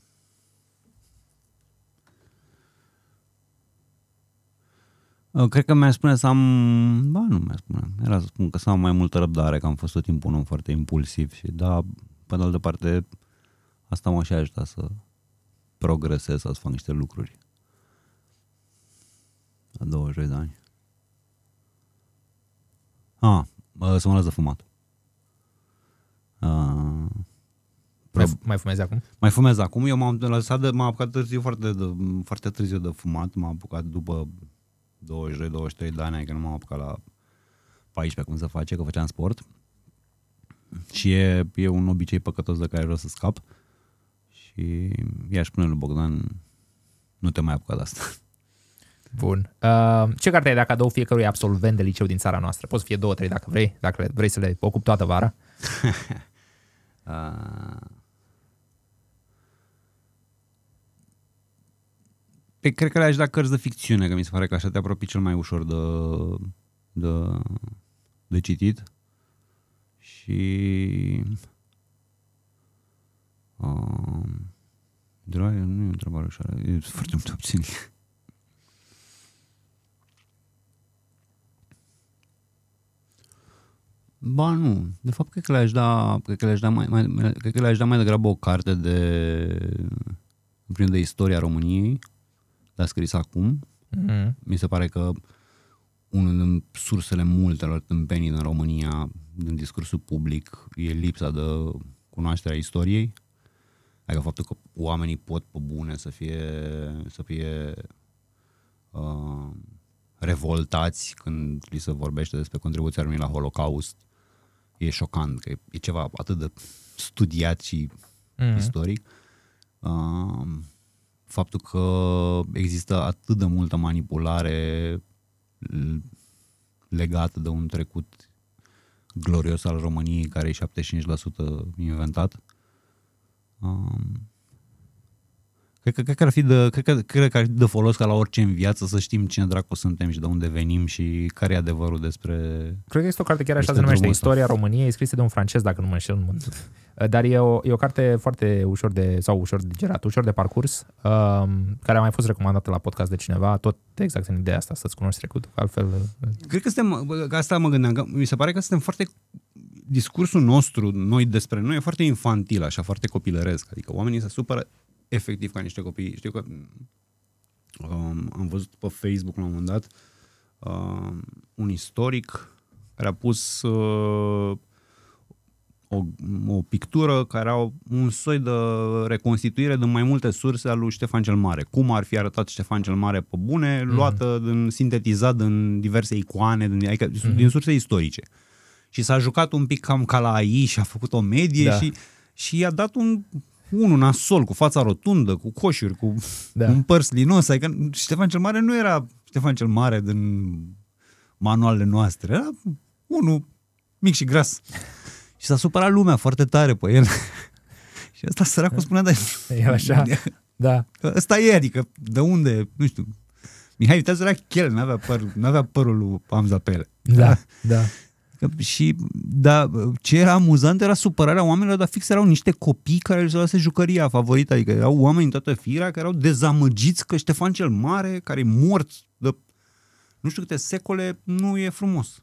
Eu uh, cred că mi aș spune să am... Ba, nu mi aș spune. Era să spun că să am mai multă răbdare, că am fost tot timpul un om foarte impulsiv și da, pe de altă parte, asta m-a și ajutat să progresez, să fac niște lucruri. La 22 de ani. Ah, mă răz de fumat. Uh, prob- mai fumezi acum? Mai fumez acum. Eu m-am lăsat de, m-am apucat târziu, foarte, de, foarte târziu de fumat. M-am apucat după 22-23 de ani, că adică nu m-am apucat la 14, cum se face, că făceam sport. Și e, e un obicei păcătos de care vreau să scap. Și i-aș pune lui Bogdan, nu te mai apucat de asta. Bun. Uh, ce carte ai dacă cadou fiecărui absolvent de liceu din țara noastră? Poți fie două, trei dacă vrei, dacă vrei să le ocupi toată vara. [laughs] uh... Pe, păi, cred că le-aș da cărți de ficțiune, că mi se pare că așa te apropii cel mai ușor de, de, de citit. Și... Uh... Um, Dragă, nu e o întrebare ușoară, e foarte mult opțiuni. Ba nu, de fapt cred că le-aș da, cred că le-aș da mai, mai, cred că le-aș da mai degrabă o carte de, prin de istoria României, dar scris acum. Mm-hmm. Mi se pare că unul din sursele multelor tâmpenii din România, din discursul public, e lipsa de cunoașterea istoriei. Adică faptul că oamenii pot pe bune să fie, să fie uh, revoltați când li se vorbește despre contribuția României la Holocaust e șocant, că e ceva atât de studiat și mm-hmm. istoric. Uh, faptul că există atât de multă manipulare legată de un trecut glorios al României, care e 75% inventat. Cred că, cred că ar fi de, cred că, cred că ar fi de folos ca la orice în viață să știm cine dracu suntem și de unde venim și care e adevărul despre... Cred că este o carte chiar așa se numește Istoria României, scrisă de un francez, dacă nu mă înșel. Eh, dar e o, e o carte foarte ușor de, sau ușor de gerat, ușor de parcurs, um, care a mai fost recomandată la podcast de cineva, tot exact în ideea asta, să-ți cunoști trecutul, altfel... Eh, cred că suntem, că asta mă gândeam, că mi se pare că suntem foarte discursul nostru, noi despre noi, e foarte infantil, așa, foarte copilăresc. Adică oamenii se supără efectiv ca niște copii. Știu că mm, um, am văzut pe Facebook la un moment dat um, un istoric care a pus uh, o, o pictură care au un soi de reconstituire din mai multe surse al lui Ștefan cel Mare. Cum ar fi arătat Ștefan cel Mare pe bune, mm-hmm. luată, din, sintetizat din diverse icoane, din, adică mm-hmm. din surse istorice. Și s-a jucat un pic cam ca la AI și a făcut o medie da. și, și i-a dat un unul nasol, cu fața rotundă, cu coșuri, cu da. un păr slinos. Adică Ștefan cel Mare nu era Ștefan cel Mare din manualele noastre. Era unul mic și gras. Și s-a supărat lumea foarte tare pe el. [laughs] și asta săracul spunea, dar... e așa, [laughs] da. Ăsta e, adică de unde, nu știu, Mihai Viteazul era chel, nu avea păr, avea părul lui Amza pe el. Da, da. da. Și, da, ce era amuzant era supărarea oamenilor, dar fix erau niște copii care le lase jucăria favorită, adică erau oameni în toată firea care erau dezamăgiți că Ștefan cel Mare, care e mort de nu știu câte secole, nu e frumos.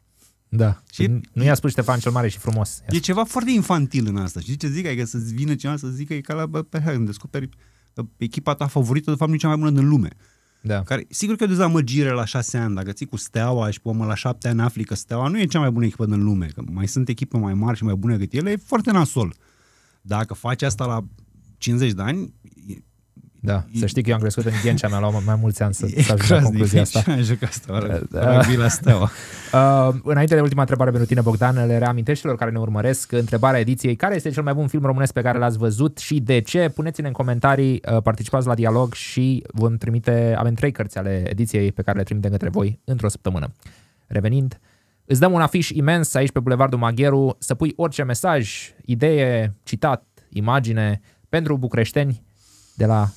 Da. Și nu i-a spus Ștefan cel Mare și frumos. E ceva foarte infantil în asta. Știi ce zic? Adică să vină cineva să zică e ca la pe descoperi echipa ta favorită, de fapt, nici cea mai bună din lume. Da. Care, sigur că e o dezamăgire la șase ani. Dacă ții cu Steaua și pe la șapte ani afli că Steaua nu e cea mai bună echipă din lume, că mai sunt echipe mai mari și mai bune decât ele, e foarte nasol. Dacă faci asta la 50 de ani, da, să știi că eu am crescut în Ghencea, mi-a luat mai mulți ani să, [laughs] să ajung la concluzia asta. [laughs] Ai jucat steaua, da, da. uh, la steaua. [laughs] Uh, înainte de ultima întrebare pentru tine, Bogdan, le reamintești celor care ne urmăresc întrebarea ediției. Care este cel mai bun film românesc pe care l-ați văzut și de ce? Puneți-ne în comentarii, uh, participați la dialog și vom trimite, avem trei cărți ale ediției pe care le trimitem către voi într-o săptămână. Revenind, îți dăm un afiș imens aici pe Bulevardul Magheru să pui orice mesaj, idee, citat, imagine pentru bucureșteni de la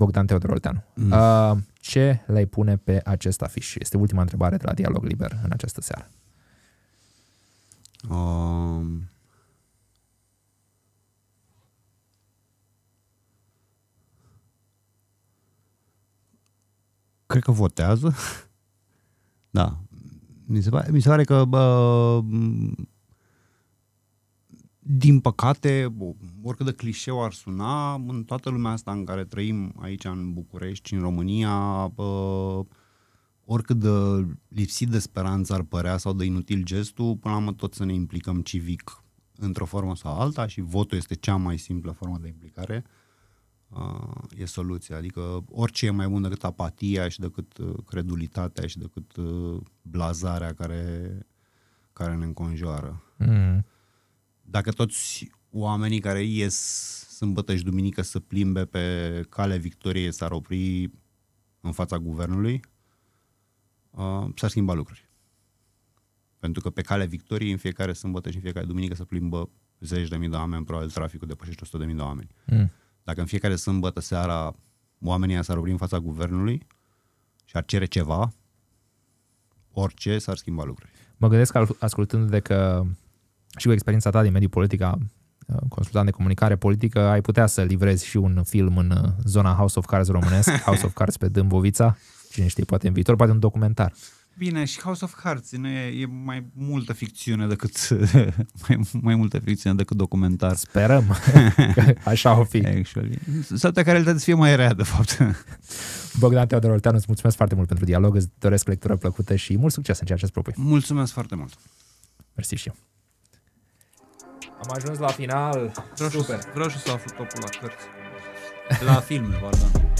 Bogdan Teodor Olteanu. Mm. Uh, ce le-ai pune pe acest afiș? Este ultima întrebare de la Dialog Liber în această seară. Um... Cred că votează. [laughs] da. Mi se pare, mi se pare că bă, din păcate, oricât de clișeu ar suna, în toată lumea asta în care trăim aici în București, în România, uh, oricât de lipsit de speranță ar părea sau de inutil gestul, până la urmă tot să ne implicăm civic într-o formă sau alta și votul este cea mai simplă formă de implicare, ă, e soluția. Adică orice e mai bun decât apatia și decât ă, credulitatea și decât ă, blazarea care, care ne înconjoară. Mm dacă toți oamenii care ies sâmbătă și duminică să plimbe pe calea victoriei s-ar opri în fața guvernului, uh, s-ar schimba lucruri. Pentru că pe calea victoriei în fiecare sâmbătă și în fiecare duminică se plimbă zeci de mii de oameni, probabil traficul depășește 100 de mii de oameni. Mm. Dacă în fiecare sâmbătă seara oamenii s-ar opri în fața guvernului și ar cere ceva, orice s-ar schimba lucruri. Mă gândesc ascultând de că și cu experiența ta din mediul politic uh, consultant de comunicare politică, ai putea să livrezi și un film în uh, zona House of Cards românesc, [laughs] House of Cards pe Dâmbovița, cine știe, poate în viitor, poate un documentar. Bine, și House of Cards nu e, e mai multă ficțiune decât [laughs] mai, mai multă ficțiune decât documentar. Sperăm [laughs] că așa o fi. Actually. Sau te putea să fie mai rea, de fapt. Bogdan Teodor Olteanu, îți mulțumesc foarte mult pentru dialog, îți doresc lectură plăcută și mult succes în ceea ce îți propui. Mulțumesc foarte mult. Mersi și eu. Am ajuns la final. Vreau Super. Și, vreau și să aflu topul la cărți. La filme, Vardan.